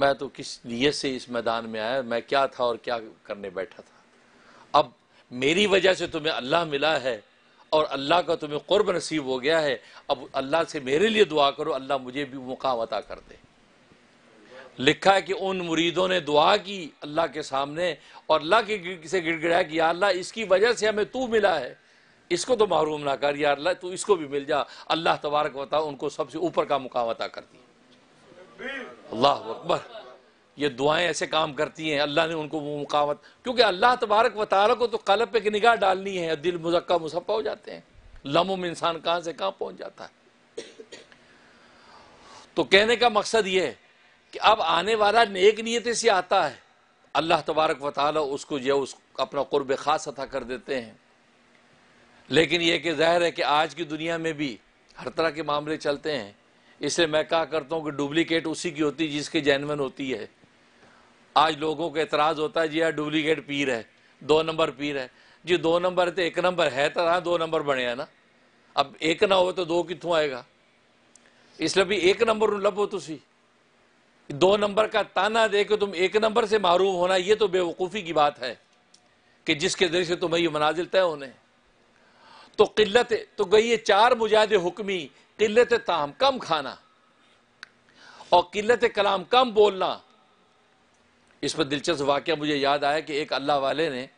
मैं तो किस लिए से इस मैदान में आया मैं क्या था और क्या करने बैठा था अब मेरी वजह से तुम्हें अल्लाह मिला है और अल्लाह का तुम्हें कुर्ब नसीब हो गया है अब अल्लाह से मेरे लिए दुआ करो अल्लाह मुझे भी मुकाम अता कर दे लिखा है कि उन मुरीदों ने दुआ की अल्लाह के सामने और अल्लाह के से गिड़गिड़ाया कि अल्लाह इसकी वजह से हमें तू मिला है इसको तो महरूम ना कर या अल्लाह तू इसको भी मिल जा अल्लाह तबारक वता उनको सबसे ऊपर का मुकाम अता कर दिया अल्लाह अकबर ये दुआएं ऐसे काम करती हैं अल्लाह ने उनको वो मुकावत क्योंकि अल्लाह तबारक तारा को तो कलब पे निगाह डालनी है दिल मुजक्का मुसफ़ा हो जाते हैं लमुम इंसान कहाँ से कहाँ पहुँच जाता है तो कहने का मकसद ये है कि अब आने वाला नेक नीयत से आता है अल्लाह तबारक व उसको यह उस अपना कुर्ब ख़ास अता कर देते हैं लेकिन यह कि ज़ाहिर है कि आज की दुनिया में भी हर तरह के मामले चलते हैं इसलिए मैं कहा करता हूँ कि डुप्लीकेट उसी की होती है जिसकी जैनवन होती है आज लोगों का एतराज़ होता है जी यार हाँ, डुप्लीकेट पीर है दो नंबर पीर है जी दो नंबर तो एक नंबर है तो हाँ, दो नंबर बने हैं ना अब एक ना हो तो दो कितों आएगा इसलिए भी एक नंबर लभो तुम दो नंबर का ताना दे के तुम एक नंबर से मारूम होना यह तो बेवकूफ़ी की बात है कि जिसके ज़रिए से तुम्हें ये मनाजिल तय होने तो किल्लत तो गई ये चार मुजाहद हुक्मी किल्लत ताम कम खाना और किल्लत कलाम कम बोलना इस पर दिलचस्प वाक्य मुझे याद आया कि एक अल्लाह वाले ने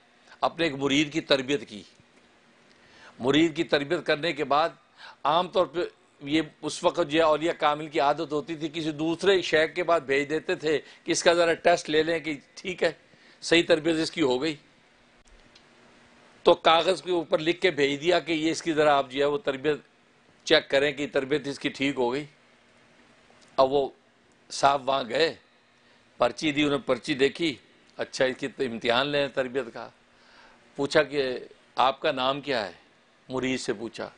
अपने एक मुरीद की तरबियत की मुरीद की तरबियत करने के बाद आमतौर पर ये उस वक्त जो अलिया कामिल की आदत होती थी किसी दूसरे शेख के बाद भेज देते थे कि इसका ज़रा टेस्ट ले लें कि ठीक है सही तरबियत इसकी हो गई तो कागज़ के ऊपर लिख के भेज दिया कि ये इसकी ज़रा आप जो है वो तरबियत चेक करें कि तरबियत इसकी ठीक हो गई अब वो साहब वहाँ गए पर्ची दी उन्होंने पर्ची देखी अच्छा इसकी तो इम्तहान लें तरबियत का पूछा कि आपका नाम क्या है मुरीद से पूछा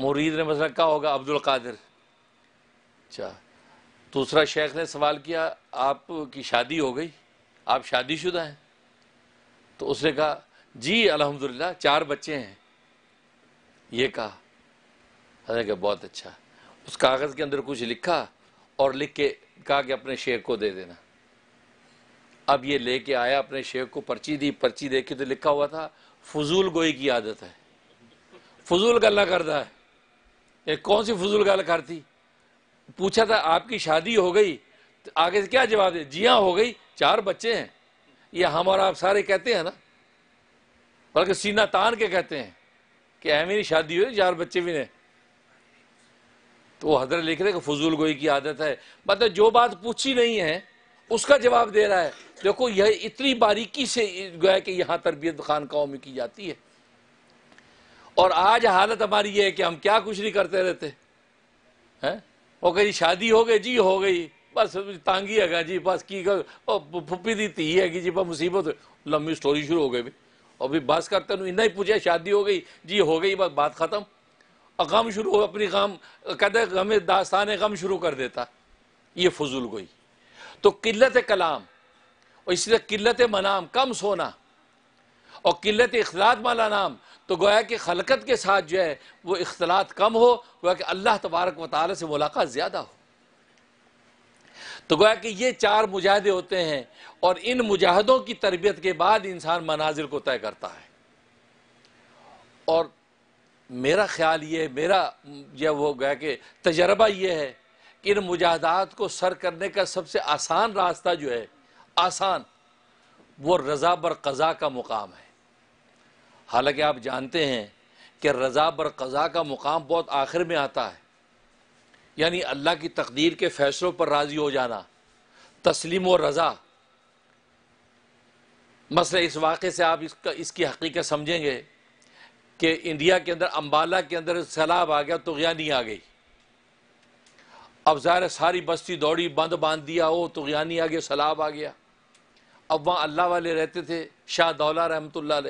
मुरीद ने मसला कहा होगा अब्दुल कादिर अच्छा दूसरा शेख ने सवाल किया आपकी शादी हो गई आप शादीशुदा हैं तो उसने कहा जी अलहमदिल्ला चार बच्चे हैं ये कहा अरे क्या बहुत अच्छा उस कागज़ के अंदर कुछ लिखा और लिख के कहा कि अपने शेख को दे देना अब ये लेके आया अपने शेख को पर्ची दी पर्ची देखी तो लिखा हुआ था फजूल गोई की आदत है फजूल गल्ला करता है ये कौन सी फजूल गाल करती पूछा था आपकी शादी हो गई तो आगे से क्या जवाब दे जिया हो गई चार बच्चे हैं ये हम और आप सारे कहते हैं ना बल्कि सीना तान के कहते हैं कि अहम मेरी शादी हुई चार बच्चे भी ने तो वो हजरत लिख रहे फजूल गोई की आदत है मतलब जो बात पूछी नहीं है उसका जवाब दे रहा है देखो यह इतनी बारीकी से गोया कि यहाँ तरबियत खान कौम की जाती है और आज हालत हमारी ये है कि हम क्या कुछ नहीं करते रहते हैं वो कहीं शादी हो गई जी हो गई बस तांगी है जी बस की फुप्पी दी धी है जी बस मुसीबत लंबी स्टोरी शुरू हो गई भी और भी बस कर तेन इन्ना ही पूछा शादी हो गई जी हो गई बस बात ख़त्म और गम शुरू हो अपनी काम कहते हमें दास्तान गम शुरू कर देता ये फजूल गोई तो किल्लत कलाम और इसलिए किल्लत मनाम कम सोना और किल्लत अखलात माला नाम तो गोया कि खलकत के साथ जो है वो इख्तलात कम हो गोया कि अल्लाह तबारक वाली से मुलाकात ज़्यादा हो तो गोया कि ये चार मुजाहदे होते हैं और इन मुजाहदों की तरबियत के बाद इंसान मनाजिल को तय करता है और मेरा ख्याल ये मेरा यह वो गया कि तजर्बा ये है कि इन मुजाहदात को सर करने का सबसे आसान रास्ता जो है आसान वो रजा बर कज़ा का मुकाम है हालांकि आप जानते हैं कि रज़ा बर कज़ा का मुकाम बहुत आखिर में आता है यानी अल्लाह की तकदीर के फ़ैसलों पर राज़ी हो जाना तस्लीम और रज़ा मसल इस वाक़े से आप इसका इसकी हकीकत समझेंगे कि इंडिया के अंदर अम्बाला के अंदर सैलाब आ गया तो नहीं आ गई अब ज़ाहिर सारी बस्ती दौड़ी बंद बांध दिया हो तो नहीं आ गया सैलाब आ गया अब वहाँ अल्लाह वाले रहते थे शाह दौला रहमत ला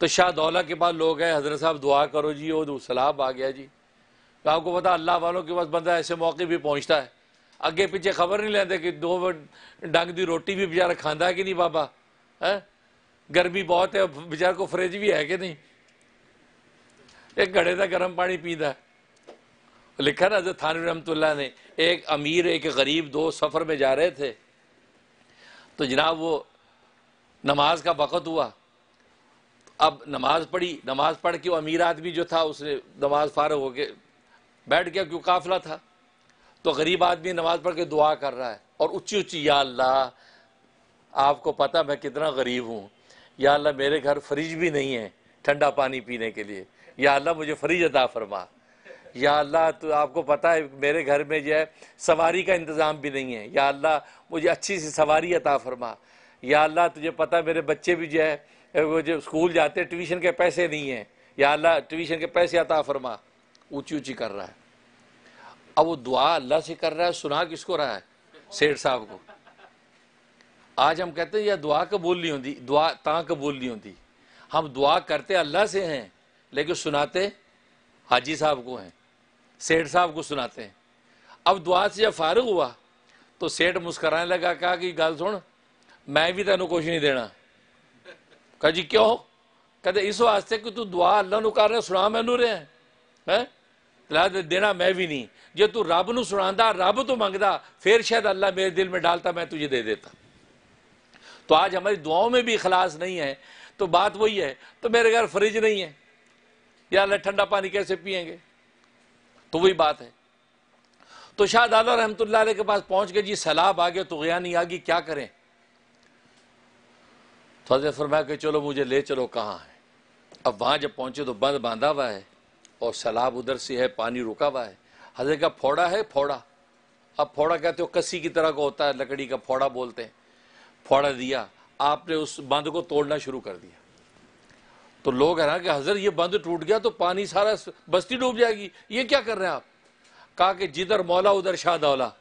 तो शाह दौला के पास लोग हैं हजरत साहब दुआ करो जी और सलाब आ गया जी तो आपको पता अल्लाह वालों के पास बंदा ऐसे मौके भी पहुँचता है अगे पीछे खबर नहीं लेते कि दो डंग दी रोटी भी बेचारा खाँदा है कि नहीं बाबा है गर्मी बहुत है बेचारे को फ्रिज भी है कि नहीं एक घड़े का गर्म पानी पीता है लिखा ना हजरत थानवी रहमतुल्ला ने एक अमीर एक गरीब दो सफ़र में जा रहे थे तो जनाब वो नमाज का वक़्त हुआ अब नमाज पढ़ी नमाज पढ़ के वो अमीर आदमी जो था उसने नमाज फारग होके बैठ गया क्यों काफिला था तो गरीब आदमी नमाज पढ़ के दुआ कर रहा है और ऊंची ऊंची या अल्लाह आपको पता मैं कितना गरीब हूँ या अल्लाह मेरे घर फ्रिज भी नहीं है ठंडा पानी पीने के लिए या अल्लाह मुझे फ्रिज अदा फरमा या अल्लाह तो आपको पता है मेरे घर में जो है सवारी का इंतज़ाम भी नहीं है या अल्लाह मुझे अच्छी सी सवारी अता फरमा या अल्लाह तुझे पता मेरे बच्चे भी जो है वो जो स्कूल जाते ट्यूशन के पैसे नहीं है या अल्लाह ट्यूशन के पैसे आता फरमा ऊँची ऊँची कर रहा है अब वो दुआ अल्लाह से कर रहा है सुना किसको रहा है सेठ साहब को आज हम कहते हैं यह दुआ कबूल नहीं होती दुआ ताँ कबूल नहीं होती हम दुआ करते अल्लाह से हैं लेकिन सुनाते हाजी साहब को हैं सेठ साहब को सुनाते हैं अब दुआ से जब फारग हुआ तो सेठ मुस्कराने लगा कहा कि गल सुन मैं भी तेन कुछ नहीं देना ਕਹ जी क्यों ਕਹਦੇ ਇਸ ਵਾਸਤੇ ਕਿ ਤੂੰ ਦੁਆ ਅੱਲਾ ਨੂੰ ਕਰ ਰਿਹਾ ਸੁਣਾ ਮੈਨੂੰ ਰਿਹਾ ਹੈ ਲਾ देना मैं भी नहीं जो तू रब न ਸੁਣਾਉਂਦਾ रब ਤੋਂ ਮੰਗਦਾ फिर शायद अल्लाह मेरे दिल में डालता मैं तुझे दे देता तो आज हमारी दुआओं में भी इखलास नहीं है तो बात वही है तो मेरे घर फ्रिज नहीं है या अल्लाह ठंडा पानी कैसे पियेंगे तो वही बात है तो शाह दादा रहमत के पास पहुंच गए जी सैलाब आ गया तो गया नहीं आ गई क्या करें तो हजरत फरमाया कि चलो मुझे ले चलो कहाँ है अब वहाँ जब पहुँचे तो बंद बांधा हुआ है और सैलाब उधर से है पानी रुका हुआ है हजरत का फोड़ा है फौड़ा अब फौड़ा कहते हो कसी की तरह का होता है लकड़ी का फोड़ा बोलते हैं फोड़ा दिया आपने उस बंद को तोड़ना शुरू कर दिया तो लोग हैं कि हजर ये बंद टूट गया तो पानी सारा बस्ती डूब जाएगी ये क्या कर रहे हैं आप कहा कि जिधर मौला उधर शाह दौला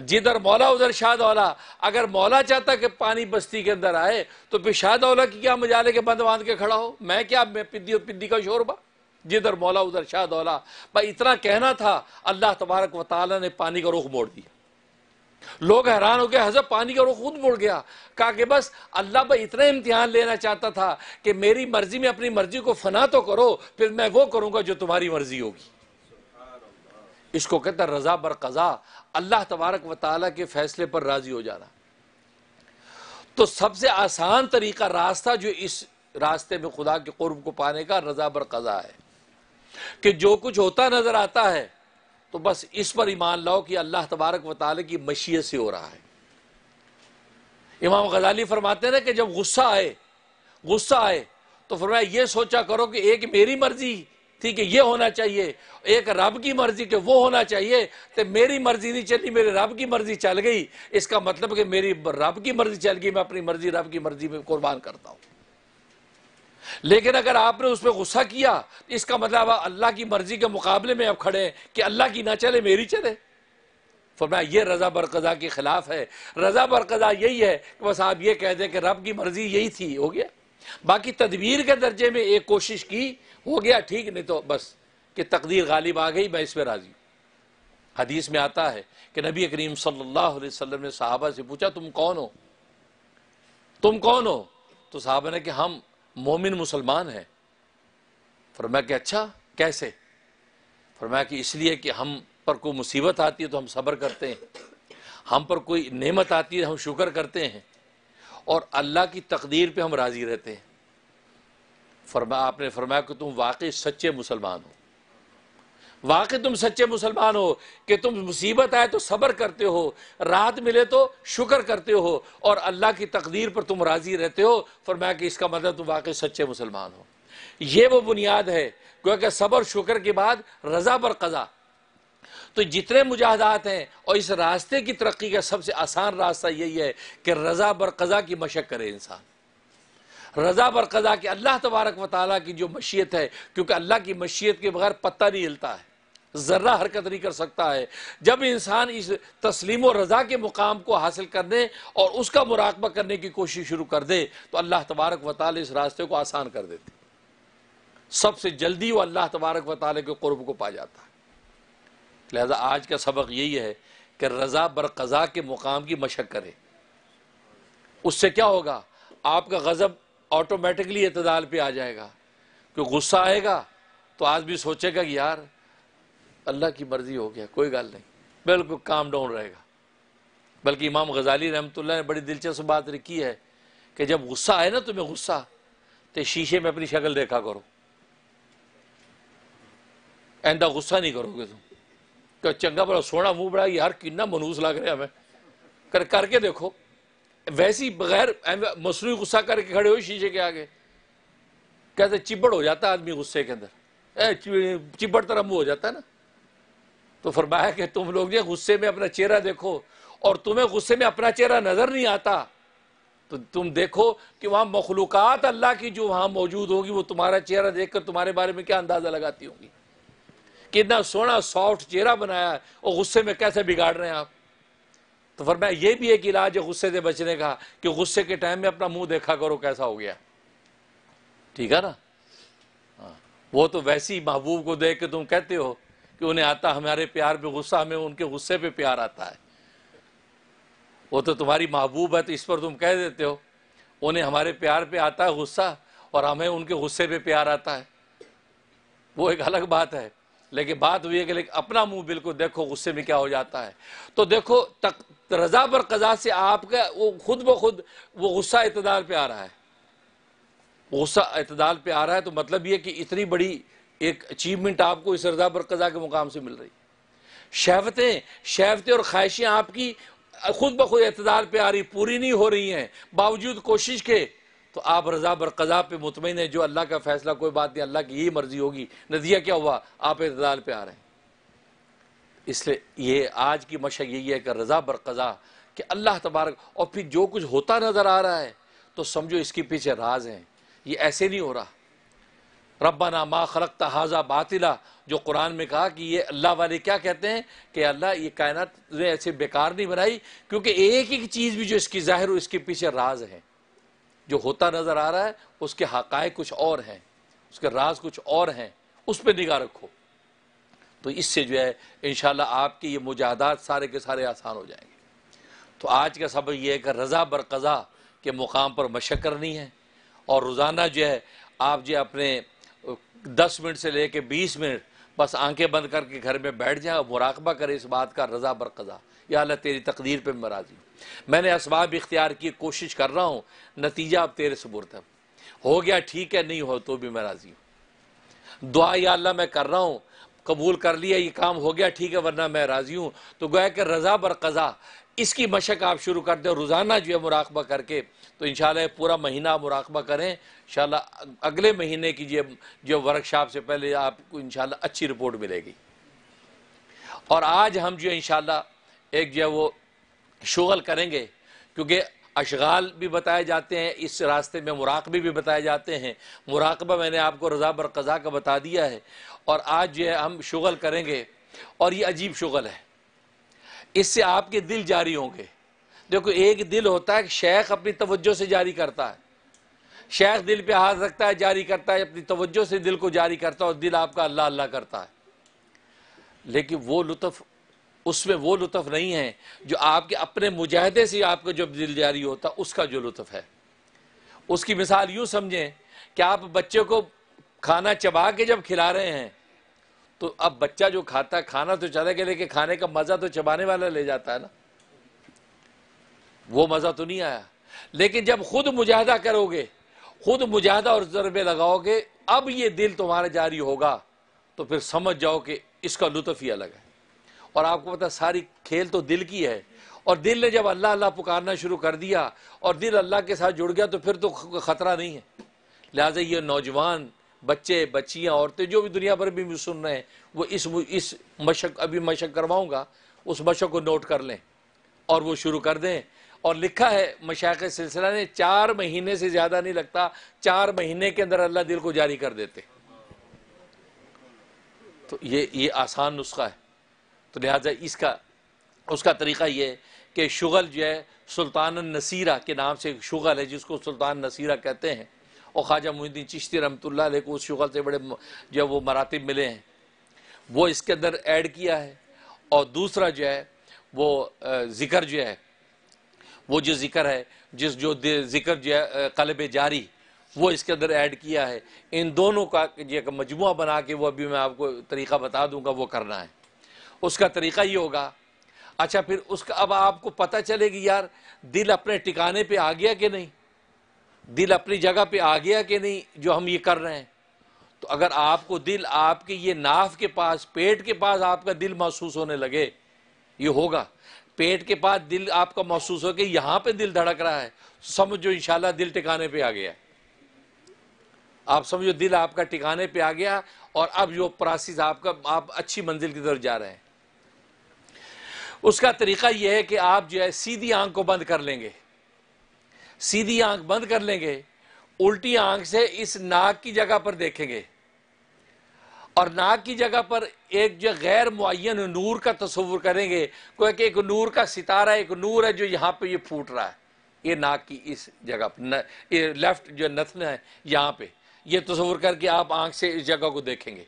जिधर मौला उधर शाह दौला अगर मौला चाहता कि पानी बस्ती के अंदर आए तो फिर शाह दौला की क्या मजा के बंद बांध के खड़ा हो मैं क्या मैं पिद्दी और पिद्दी का शोरबा जिधर मौला उधर शाह दौला भाई इतना कहना था अल्लाह तबारक व ने पानी का रुख मोड़ दिया लोग हैरान हो गए हजरत पानी का रुख खुद मुड़ गया कहा कि बस अल्लाह भाई इतना इम्तिहान लेना चाहता था कि मेरी मर्जी में अपनी मर्जी को फना तो करो फिर मैं वो करूंगा जो तुम्हारी मर्जी होगी इसको कहता रज़ा बर कज़ा अल्लाह तबारक व के फ़ैसले पर राज़ी हो जाना तो सबसे आसान तरीका रास्ता जो इस रास्ते में खुदा के कुर्ब को पाने का रज़ा बर कज़ा है कि जो कुछ होता नज़र आता है तो बस इस पर ईमान लाओ कि अल्लाह तबारक व की मशीत से हो रहा है इमाम गजाली फरमाते ना कि जब गुस्सा आए गुस्सा आए तो फरमाया ये सोचा करो कि एक मेरी मर्जी थी कि ये होना चाहिए एक रब की मर्जी के वो होना चाहिए तो मेरी मर्जी नहीं चली मेरे रब की मर्जी चल गई इसका मतलब कि मेरी रब की मर्जी चल गई मैं अपनी मर्जी रब की मर्जी में कुर्बान करता हूं लेकिन अगर आपने उस पर गुस्सा किया इसका मतलब अल्लाह की मर्जी के मुकाबले में आप खड़े हैं कि अल्लाह की ना चले मेरी चले मैं ये रज़ा बरकज़ा के ख़िलाफ़ है रज़ा बरकज़ा यही है कि बस आप ये कह दें कि रब की मर्ज़ी यही थी हो गया बाकी तदबीर के दर्जे में एक कोशिश की हो गया ठीक नहीं तो बस कि तकदीर गालिब आ गई मैं इस पर राजी हदीस में आता है कि नबी करीम सल्लल्लाहु अलैहि वसल्लम ने साहबा से पूछा तुम कौन हो तुम कौन हो तो साहबा ने कि हम मोमिन मुसलमान हैं फिर मैं कि अच्छा कैसे फिर मैं कि इसलिए कि हम पर कोई मुसीबत आती है तो हम सब्र करते हैं हम पर कोई नेमत आती है तो हम शुक्र करते हैं और अल्लाह की तकदीर पर हम राज़ी रहते हैं फरमा आपने फरमाया कि तुम वाकई सच्चे मुसलमान हो वाकई तुम सच्चे मुसलमान हो कि तुम मुसीबत आए तो सब्र करते हो राहत मिले तो शुक्र करते हो और अल्लाह की तकदीर पर तुम राज़ी रहते हो फरमाया कि इसका मतलब तुम वाकई सच्चे मुसलमान हो ये वो बुनियाद है क्योंकि सब्र शुक्र के बाद रज़ा पर कज़ा तो जितने मुजाहदात हैं और इस रास्ते की तरक्की का सबसे आसान रास्ता यही है कि रज़ा बर कज़ा की मशक करे इंसान रज़ा बरकज़ा के अल्लाह तबारक व की जो मशीयत है क्योंकि अल्लाह की मशीयत के बगैर पत्ता नहीं हिलता है ज़र्रा हरकत नहीं कर सकता है जब इंसान इस तस्लीम और रज़ा के मुकाम को हासिल करने और उसका मुराकबा करने की कोशिश शुरू कर दे तो अल्लाह तबारक व इस रास्ते को आसान कर देते सबसे जल्दी वो अल्लाह तबारक व के कुर्ब को पा जाता है लिहाजा आज का सबक यही है कि रज़ा बरकज़ा के मुकाम की मशक करें उससे क्या होगा आपका गज़ब ऑटोमेटिकली इतदाल पे आ जाएगा क्योंकि गुस्सा आएगा तो आज भी सोचेगा कि यार अल्लाह की मर्ज़ी हो गया कोई गल नहीं बिल्कुल काम डाउन रहेगा बल्कि इमाम गजाली रहमत ने बड़ी दिलचस्प बात लिखी है कि जब गुस्सा आए ना तुम्हें तो गुस्सा तो शीशे में अपनी शक्ल देखा करो ऐंदा गुस्सा नहीं करोगे तुम क्यों चंगा बड़ा सोना मुंह बड़ा यार किन्ना मनूस लग रहा है हमें कर करके देखो वैसी बगैर मसनू गुस्सा करके खड़े हो शीशे के आगे कहते चिबड़ हो जाता आदमी गुस्से के अंदर चिबड़ तरह मुंह हो जाता है ना तो फरमाया कि तुम लोग गुस्से में अपना चेहरा देखो और तुम्हें गुस्से में अपना चेहरा नज़र नहीं आता तो तुम देखो कि वहां मखलूक अल्लाह की जो वहां मौजूद होगी वो तुम्हारा चेहरा देख कर तुम्हारे बारे में क्या अंदाज़ा लगाती होंगी कितना सोना सॉफ्ट चेहरा बनाया है और गुस्से में कैसे बिगाड़ रहे हैं आप तो फरमाया ये भी एक इलाज है गुस्से से बचने का कि गुस्से के टाइम में अपना मुंह देखा करो कैसा हो गया ठीक है ना हाँ। वो तो वैसी महबूब को देख के तुम कहते हो कि उन्हें आता हमारे प्यार पे गुस्सा हमें उनके गुस्से पे प्यार आता है वो तो तुम्हारी महबूब है तो इस पर तुम कह देते हो उन्हें हमारे प्यार पे आता है गुस्सा और हमें उनके गुस्से पे प्यार आता है वो एक अलग बात है लेकिन बात हुई है कि लेकिन अपना मुंह बिल्कुल देखो गुस्से में क्या हो जाता है तो देखो तक तो रजा पर कजा से आपका वो खुद ब खुद वो गुस्सा इतदार पर आ रहा है गुस्सा इतदाल पर आ रहा है तो मतलब ये कि इतनी बड़ी एक अचीवमेंट आपको इस रजा पर कजा के मुकाम से मिल रही शहवतें शहवतें और ख्वाहिशें आपकी खुद ब खुद अतदार पर आ रही पूरी नहीं हो रही हैं बावजूद कोशिश के तो आप रजा पर कजा पे मुतमिन है जो अल्लाह का फैसला कोई बात नहीं अल्लाह की यही मर्जी होगी नतीजा क्या हुआ आप इतदार पे आ रहे हैं इसलिए ये आज की मशा यही है कि रज़ा बरकज़ा कि अल्लाह तबारक और फिर जो कुछ होता नज़र आ रहा है तो समझो इसके पीछे राज हैं ये ऐसे नहीं हो रहा रब्बाना मा खलक तहाजा बातिला जो कुरान में कहा कि ये अल्लाह वाले क्या कहते हैं कि अल्लाह ये कायनात ने ऐसे बेकार नहीं बनाई क्योंकि एक एक चीज़ भी जो इसकी ज़ाहिर हो इसके पीछे राज है जो होता नज़र आ रहा है उसके हकाय कुछ और हैं उसके राज कुछ और हैं उस पर निगाह रखो तो इससे जो है इन शाला आपके ये मुजाहदात सारे के सारे आसान हो जाएंगे तो आज का सबक ये है कि रज़ा बरक़ा के मुकाम पर मशक करनी है और रोज़ाना जो है आप जो अपने दस मिनट से ले कर बीस मिनट बस आंखें बंद करके घर में बैठ जाए और मुराकबा करें इस बात का रज़ा बरक़ा या अल्लाह तेरी तकदीर पर मैं राज़ी हूँ मैंने इसबाब इख्तियार की कोशिश कर रहा हूँ नतीजा अब तेरे सबूर है हो गया ठीक है नहीं हो तो भी मैं राज़ी हूँ दुआ या अल्लाह मैं कर रहा हूँ कबूल कर लिया ये काम हो गया ठीक है वरना मैं राज़ी हूँ तो गोया कि रज़ा कज़ा इसकी मशक आप शुरू कर दें रोज़ाना जो है मुराकबा करके तो इन पूरा महीना आप मुराकबा करें इन अगले महीने की जो जो वर्कशॉप से पहले आपको इन अच्छी रिपोर्ट मिलेगी और आज हम जो इन एक जो है वो शुगल करेंगे क्योंकि अशगाल भी बताए जाते हैं इस रास्ते में मुराकबे भी बताए जाते हैं मुराकबा मैंने आपको रजा बरकज़ा का बता दिया है और आज जो है हम शुगल करेंगे और ये अजीब शुगल है इससे आपके दिल जारी होंगे देखो एक दिल होता है कि शेख अपनी तवज्जो से जारी करता है शेख दिल पे हाथ रखता है जारी करता है अपनी तवज्जो से दिल को जारी करता है और दिल आपका अल्लाह अल्लाह करता है लेकिन वो लुत्फ़ उसमें वो लुत्फ़ नहीं है जो आपके अपने मुजाहदे से आपका जो दिल जारी होता उसका जो लुत्फ़ है उसकी मिसाल यूं समझें कि आप बच्चे को खाना चबा के जब खिला रहे हैं तो अब बच्चा जो खाता है खाना तो चला के लेके खाने का मज़ा तो चबाने वाला ले जाता है ना वो मज़ा तो नहीं आया लेकिन जब खुद मुजाहदा करोगे खुद मुजाहदा और जरबे लगाओगे अब ये दिल तुम्हारा जारी होगा तो फिर समझ जाओ कि इसका लुत्फ ही अलग है और आपको पता सारी खेल तो दिल की है और दिल ने जब अल्लाह अल्लाह पुकारना शुरू कर दिया और दिल अल्लाह के साथ जुड़ गया तो फिर तो ख़तरा नहीं है लिहाजा ये नौजवान बच्चे बच्चियाँ औरतें जो भी दुनिया भर में भी सुन रहे हैं वो इस इस मशक अभी मशक करवाऊँगा उस मशक को नोट कर लें और वो शुरू कर दें और लिखा है मशाक सिलसिला ने चार महीने से ज़्यादा नहीं लगता चार महीने के अंदर अल्लाह दिल को जारी कर देते तो ये ये आसान नुस्खा है तो लिहाजा इसका उसका तरीका ये है कि शुगल जो है सुल्तान नसीरा के नाम से एक शुगल है जिसको सुल्तान नसीरा कहते हैं और ख्वाजा मुहिद्दीन चिश्ती रमतुल्ला को उस शुगल से बड़े जो वो मरातब मिले हैं वो इसके अंदर ऐड किया है और दूसरा जो है वो ज़िक्र जो है वो जो ज़िक्र है जिस जो ज़िक्र जो है कलब जारी वो इसके अंदर ऐड किया है इन दोनों का एक मजमु बना के वो अभी मैं आपको तरीका बता दूंगा वो करना है उसका तरीका ये होगा अच्छा फिर उसका अब आपको पता चलेगी यार दिल अपने टिकाने पे आ गया कि नहीं दिल अपनी जगह पे आ गया कि नहीं जो हम ये कर रहे हैं तो अगर आपको दिल आपके ये नाफ के पास पेट के पास आपका दिल महसूस होने लगे ये होगा पेट के पास दिल आपका महसूस हो कि यहां पे दिल धड़क रहा है तो समझो इंशाल्लाह दिल टिकाने पे आ गया आप समझो दिल आपका टिकाने पे आ गया और अब जो प्रासिस आपका आप अच्छी मंजिल की तरफ जा रहे हैं उसका तरीका यह है कि आप जो है सीधी आंख को बंद कर लेंगे सीधी आंख बंद कर लेंगे उल्टी आंख से इस नाक की जगह पर देखेंगे और नाक की जगह पर एक जो गैर मुन नूर का तस्वुर करेंगे कोई कि एक नूर का सितारा एक नूर है जो यहां पे ये यह फूट रहा है ये नाक की इस जगह पर न, ये लेफ्ट जो नथन है यहां पे ये यह तस्वुर करके आप आंख से इस जगह को देखेंगे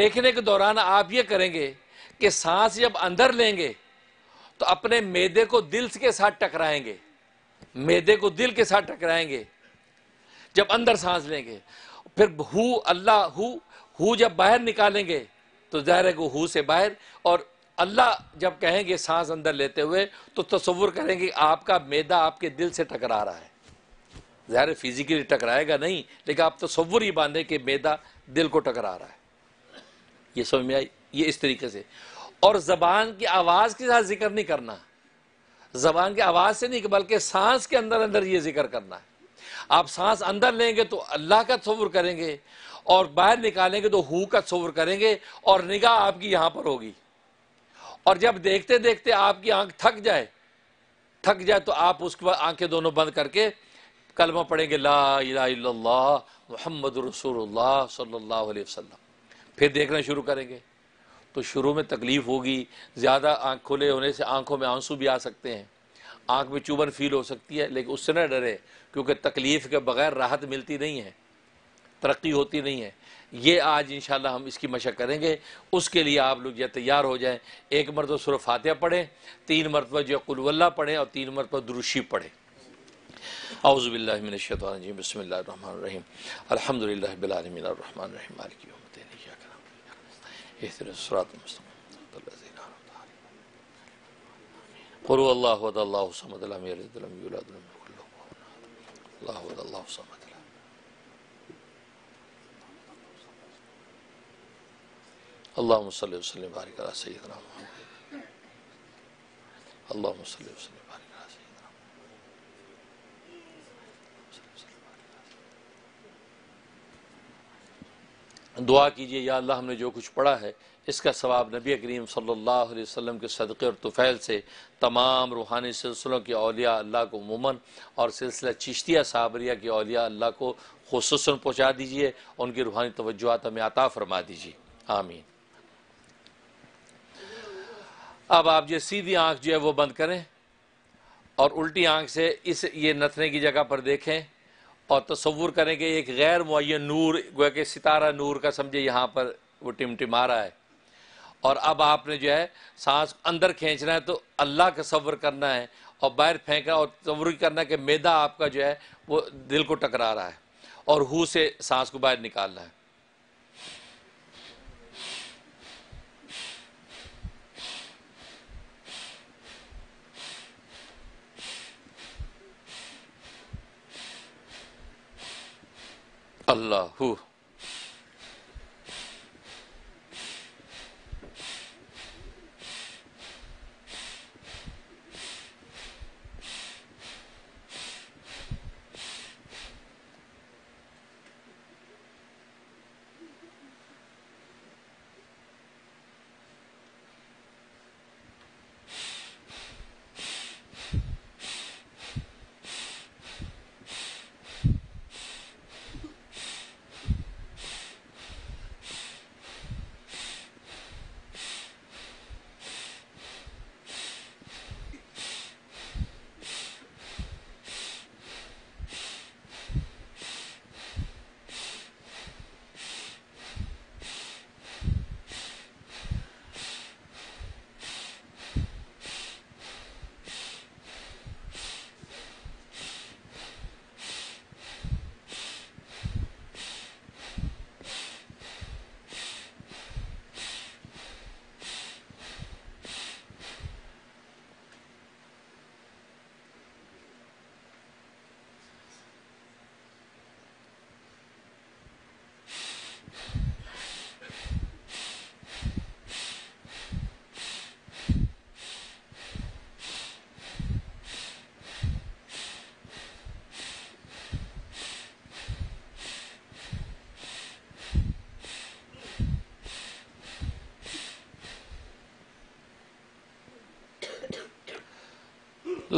देखने के दौरान आप ये करेंगे कि सांस जब अंदर लेंगे तो अपने मैदे को दिल के साथ टकराएंगे मैदे को दिल के साथ टकराएंगे जब अंदर सांस लेंगे फिर हु अल्लाह हु हु जब बाहर निकालेंगे तो ज़ाहिर है को हु से बाहर और अल्लाह जब कहेंगे सांस अंदर लेते हुए तो तस्वुर करेंगे आपका मैदा आपके दिल से टकरा रहा है ज़ाहिर फिज़िकली टकराएगा नहीं लेकिन आप तस्वुर ही बांधें कि मैदा दिल को टकरा रहा है ये समझ में आई ये इस तरीके से और ज़बान की आवाज़ के साथ जिक्र नहीं करना जबान की आवाज़ से नहीं बल्कि सांस के अंदर अंदर ये जिक्र करना है आप सांस अंदर लेंगे तो अल्लाह का तस्वुर करेंगे और बाहर निकालेंगे तो हु का तस्वुर करेंगे और निगाह आपकी यहाँ पर होगी और जब देखते देखते आपकी आंख थक जाए थक जाए तो आप उसके बाद आंखें दोनों बंद करके कलमा पढ़ेंगे ला इला मोहम्मद रसूलुल्लाह सल्लल्लाहु अलैहि वसल्लम फिर देखना शुरू करेंगे तो शुरू में तकलीफ़ होगी ज़्यादा आँख खुले होने से आँखों में आंसू भी आ सकते हैं आँख में चुभन फील हो सकती है लेकिन उससे ना डरे क्योंकि तकलीफ़ के बगैर राहत मिलती नहीं है तरक्की होती नहीं है ये आज इन हम इसकी मशक करेंगे उसके लिए आप लोग यह तैयार हो जाएं एक मरतबा सुर फातह पढ़ें तीन मरतबा जो कुलवल्ला पढ़ें और तीन मरतबा दुरुशी पढ़ें आउज़बिल्लिमिनशतवाजी बसमीम अलहमदिल्लाबीआलमीम اهدنا الصراط المستقيم قل هو الله احد الله الصمد لم يلد ولم يولد ولم يكن له كفوا الله احد الله الصمد اللهم صل وسلم وبارك على سيدنا محمد اللهم صل وسلم दुआ कीजिए या अल्लाह हमने जो कुछ पढ़ा है इसका सवाब नबी करीम सल्लल्लाहु अलैहि वसल्लम के सदक़े और तुफ़ैल से तमाम रूहानी सिलसिलों की अलिया अल्लाह को उमूमन और सिलसिला चिश्तिया साबरिया की अलिया अल्लाह को खसूस पहुँचा दीजिए उनकी रूहानी तोज्जुआत हमें आता फरमा दीजिए आमीन अब आप जो सीधी आँख जो है वो बंद करें और उल्टी आँख से इस ये नथने की जगह पर देखें और तस्वुर करें कि एक गैर मुन नूर गोया कि सितारा नूर का समझे यहाँ पर वो टिमटिमा रहा है और अब आपने जो है सांस अंदर खींचना है तो अल्लाह का सब्र करना है और बाहर फेंकना और तवरी करना है कि मैदा आपका जो है वो दिल को टकरा रहा है और हु से सांस को बाहर निकालना है الله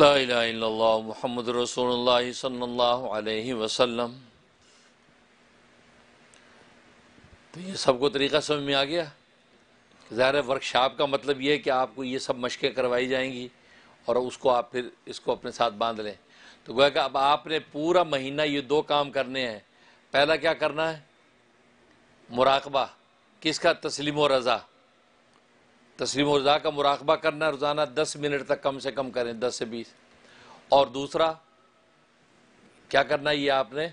महमद रसोल्ला सल्ला वसम तो ये सबको तरीका समझ में आ गया ज़ाहिर वर्कशॉप का मतलब ये है कि आपको ये सब मशक़ें करवाई जाएंगी और उसको आप फिर इसको अपने साथ बांध लें तो गोया कि अब आपने पूरा महीना ये दो काम करने हैं पहला क्या करना है मुराकबा किसका तस्लीम रज़ा तस्लीम उजदा का मुराकबा करना रोज़ाना दस मिनट तक कम से कम करें दस से बीस और दूसरा क्या करना है ये आपने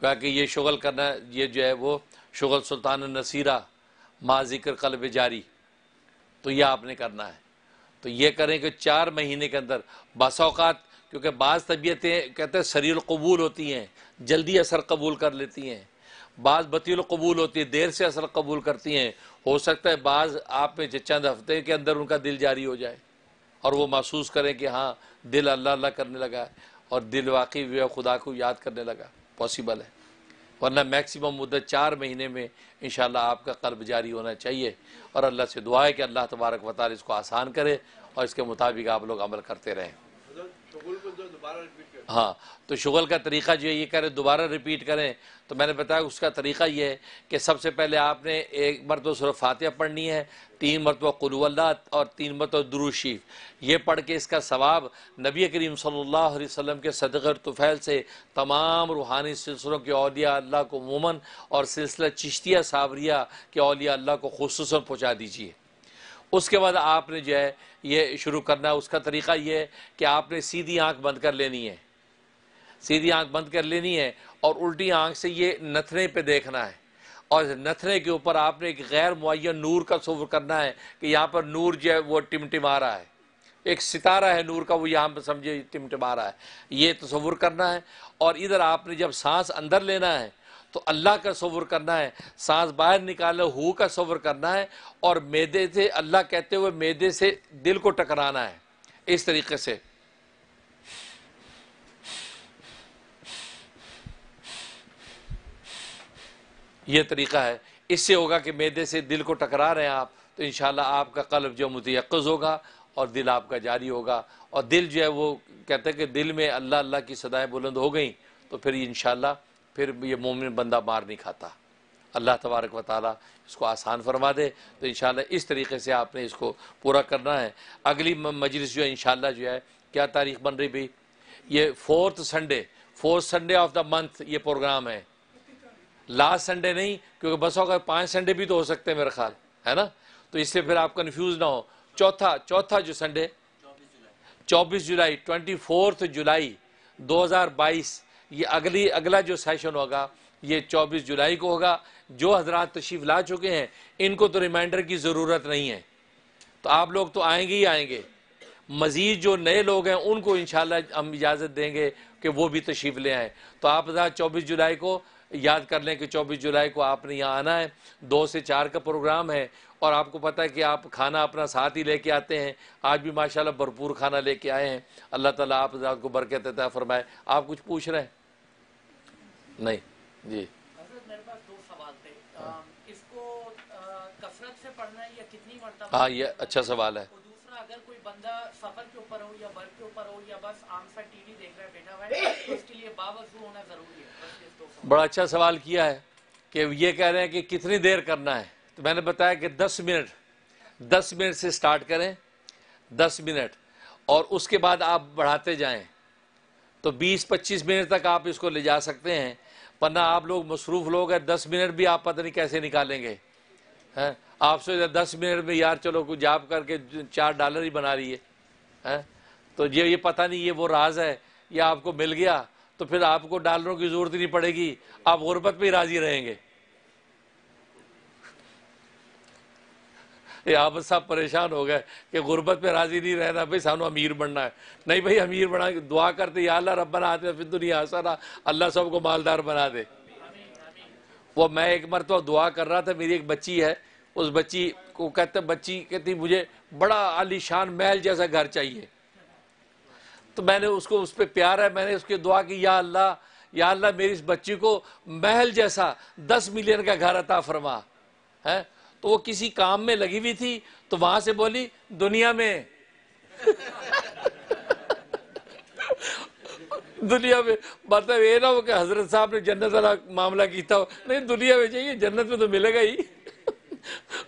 क्या कि ये शुगल करना ये जो है वो शुगल सुल्तान नसीरा माँ ज़िक्र कलब जारी तो यह आपने करना है तो ये करें कि चार महीने के अंदर बासात क्योंकि बाज़ तबीयतें कहते हैं शरीर कबूल होती हैं जल्दी असर कबूल कर लेती हैं बाज़ बतील कबूल होती है देर से असल कबूल करती हैं हो सकता है बाज़ आप में चंद हफ्ते के अंदर उनका दिल जारी हो जाए और वो महसूस करें कि हाँ दिल अल्लाह अल्लाह करने लगा है और दिल वाकई वे खुदा को याद करने लगा पॉसिबल है वरना मैक्सिमम मुद्दत चार महीने में इन आपका कल्ब जारी होना चाहिए और अल्लाह से दुआ है कि अल्लाह तबारक वाल इसको आसान करे और इसके मुताबिक आप लोग अमल करते रहें हाँ तो शुगल का तरीका जो है ये करें दोबारा रिपीट करें तो मैंने बताया उसका तरीका ये है कि सबसे पहले आपने एक मरतब सुर फातह पढ़नी है तीन मरतबा कुल्ला और तीन मरतब दुरुशीफ ये पढ़ के इसका सवाब नबी करीम सल्ला वसम के सदकर तुफ़ैल से तमाम रूहानी सिलसिलों के अलिया अल्लाह को उमूमन और सिलसिला चिश्तिया सावरिया के अलिया अल्लाह को खसूस पहुँचा दीजिए उसके बाद आपने जो है ये शुरू करना उसका तरीका ये है कि आपने सीधी आँख बंद कर लेनी है सीधी आंख बंद कर लेनी है और उल्टी आंख से ये नथने पे देखना है और नथने के ऊपर आपने एक गैर मुन नूर का सफर करना है कि यहाँ पर नूर जो है वो टिमटिमा रहा है एक सितारा है नूर का वो यहाँ पर समझे टिमटिमा रहा है ये तस्वुर करना है और इधर आपने जब सांस अंदर लेना है तो अल्लाह का सब्र करना है सांस बाहर निकाले हु का सब्र करना है और मैदे से अल्लाह कहते हुए मैदे से दिल को टकराना है इस तरीके से ये तरीका है इससे होगा कि मैदे से दिल को टकरा रहे हैं आप तो इन आपका कल्ब जो मुतयक़ होगा और दिल आपका जारी होगा और दिल जो है वो कहते हैं कि दिल में अल्लाह अल्लाह की सदाएँ बुलंद हो गई तो फिर इन फिर ये मोमिन बंदा मार नहीं खाता अल्लाह तबारक व ताली इसको आसान फरमा दे तो इन इस तरीके से आपने इसको पूरा करना है अगली मजलिस जो है इन जो है क्या तारीख बन रही भाई ये fourth Sunday fourth Sunday of the month ये प्रोग्राम है लास्ट संडे नहीं क्योंकि बसों का पांच संडे भी तो हो सकते हैं मेरा ख्याल है ना तो इससे फिर आप कन्फ्यूज ना हो चौथा चौथा जो संडे चौबीस जुलाई ट्वेंटी फोर्थ जुलाई 2022 ये अगली अगला जो सेशन होगा ये 24 जुलाई को होगा जो हजरात तशीफ ला चुके हैं इनको तो रिमाइंडर की ज़रूरत नहीं है तो आप लोग तो आएंगे ही आएंगे मज़ीद जो नए लोग हैं उनको इन हम इजाज़त देंगे कि वो भी तशीफ ले आएँ तो आप हजार चौबीस जुलाई को याद कर लें कि 24 जुलाई को आपने यहाँ आना है दो से चार का प्रोग्राम है और आपको पता है कि आप खाना अपना साथ ही लेके आते हैं आज भी माशाल्लाह भरपूर खाना लेके आए हैं अल्लाह ताला आप हजरात को बरकत अता फरमाए आप कुछ पूछ रहे हैं नहीं जी हाँ ये अच्छा सवाल है अगर कोई बंदा सफर के ऊपर हो या बर्फ के ऊपर हो या बस आम सा टीवी देख रहा है बैठा हुआ है उसके लिए बावजूद होना जरूरी है बड़ा अच्छा सवाल किया है कि ये कह रहे हैं कि कितनी देर करना है तो मैंने बताया कि 10 मिनट 10 मिनट से स्टार्ट करें 10 मिनट और उसके बाद आप बढ़ाते जाएं तो 20-25 मिनट तक आप इसको ले जा सकते हैं वरना आप लोग मसरूफ़ लोग हैं दस मिनट भी आप पता नहीं कैसे निकालेंगे हैं आप सोच दस मिनट में यार चलो कुछ जाप करके चार डॉलर ही बना रही है हैं तो ये ये पता नहीं ये वो राज है ये आपको मिल गया तो फिर आपको डालरों की जरूरत नहीं पड़ेगी आप गुर्बत में ही राजी रहेंगे ये आप साहब परेशान हो गए कि गुर्बत में राजी नहीं रहना भाई सानू अमीर बनना है नहीं भाई अमीर बना दुआ करते अल्लाह अल्लाह बना आते फिर दुनिया हसाना अल्लाह सबको मालदार बना दे वो मैं एक मरतबा दुआ कर रहा था मेरी एक बच्ची है उस बच्ची को कहते बच्ची कहती मुझे बड़ा आलीशान महल जैसा घर चाहिए तो मैंने उसको उस पर प्यार है मैंने उसकी दुआ की या अल्लाह या अल्लाह मेरी इस बच्ची को महल जैसा दस मिलियन का घर अता फरमा है तो वो किसी काम में लगी हुई थी तो वहां से बोली दुनिया में दुनिया में मतलब ये ना हो कि हजरत साहब ने जन्नत वाला मामला किया हो नहीं दुनिया में चाहिए जन्नत में तो मिलेगा ही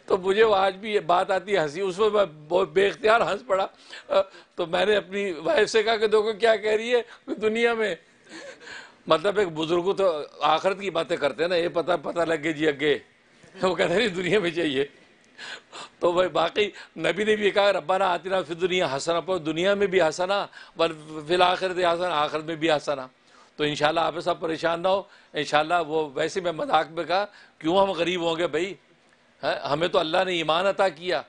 तो मुझे वो आज भी ये बात आती है हंसी उसमें मैं बहुत बेख्तियार हंस पड़ा तो मैंने अपनी वाइफ से कहा कि देखो क्या कह रही है दुनिया में मतलब एक बुजुर्ग तो आखरत की बातें करते हैं ना ये पता पता लग गया जी अगे वो कहते नहीं दुनिया में चाहिए तो भाई बाकी नबी ने भी कहा रब्बाना ना फिर दुनिया हसना पर दुनिया में भी हसना वर फिल आखिरत हसन आखिरत में भी हसना तो इन आप सब परेशान ना हो इन वो वैसे मैं मजाक में कहा क्यों हम गरीब होंगे भाई है हमें तो अल्लाह ने ईमान अता किया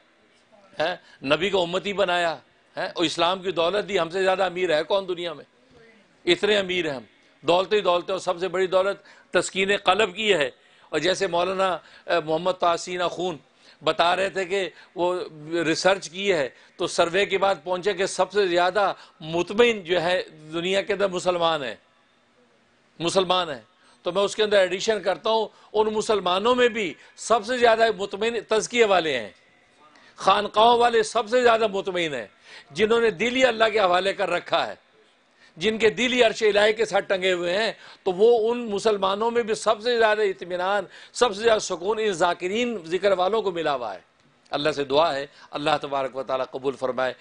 है नबी को उम्मती बनाया है और इस्लाम की दौलत दी हमसे ज़्यादा अमीर है कौन दुनिया में इतने अमीर हैं हम दौलते ही दौलते और सबसे बड़ी दौलत तस्कीन कलब की है और जैसे मौलाना मोहम्मद तासीन खून बता रहे थे कि वो रिसर्च की है तो सर्वे के बाद पहुंचे कि सबसे ज़्यादा मुतमिन जो है दुनिया के अंदर मुसलमान है मुसलमान है तो मैं उसके अंदर एडिशन करता हूँ उन मुसलमानों में भी सबसे ज़्यादा मुतमिन तजकिए वाले हैं खानकाओं वाले सबसे ज़्यादा मुतमिन हैं जिन्होंने दिल ही अल्लाह के हवाले कर रखा है जिनके ही अरश इलाही के साथ टंगे हुए हैं तो वो उन मुसलमानों में भी सबसे ज़्यादा इतमान सबसे ज़्यादा सुकून इन जाकिरीन जिक्र वालों को मिला हुआ है अल्लाह से दुआ है अल्लाह तबारक व कबूल फरमाए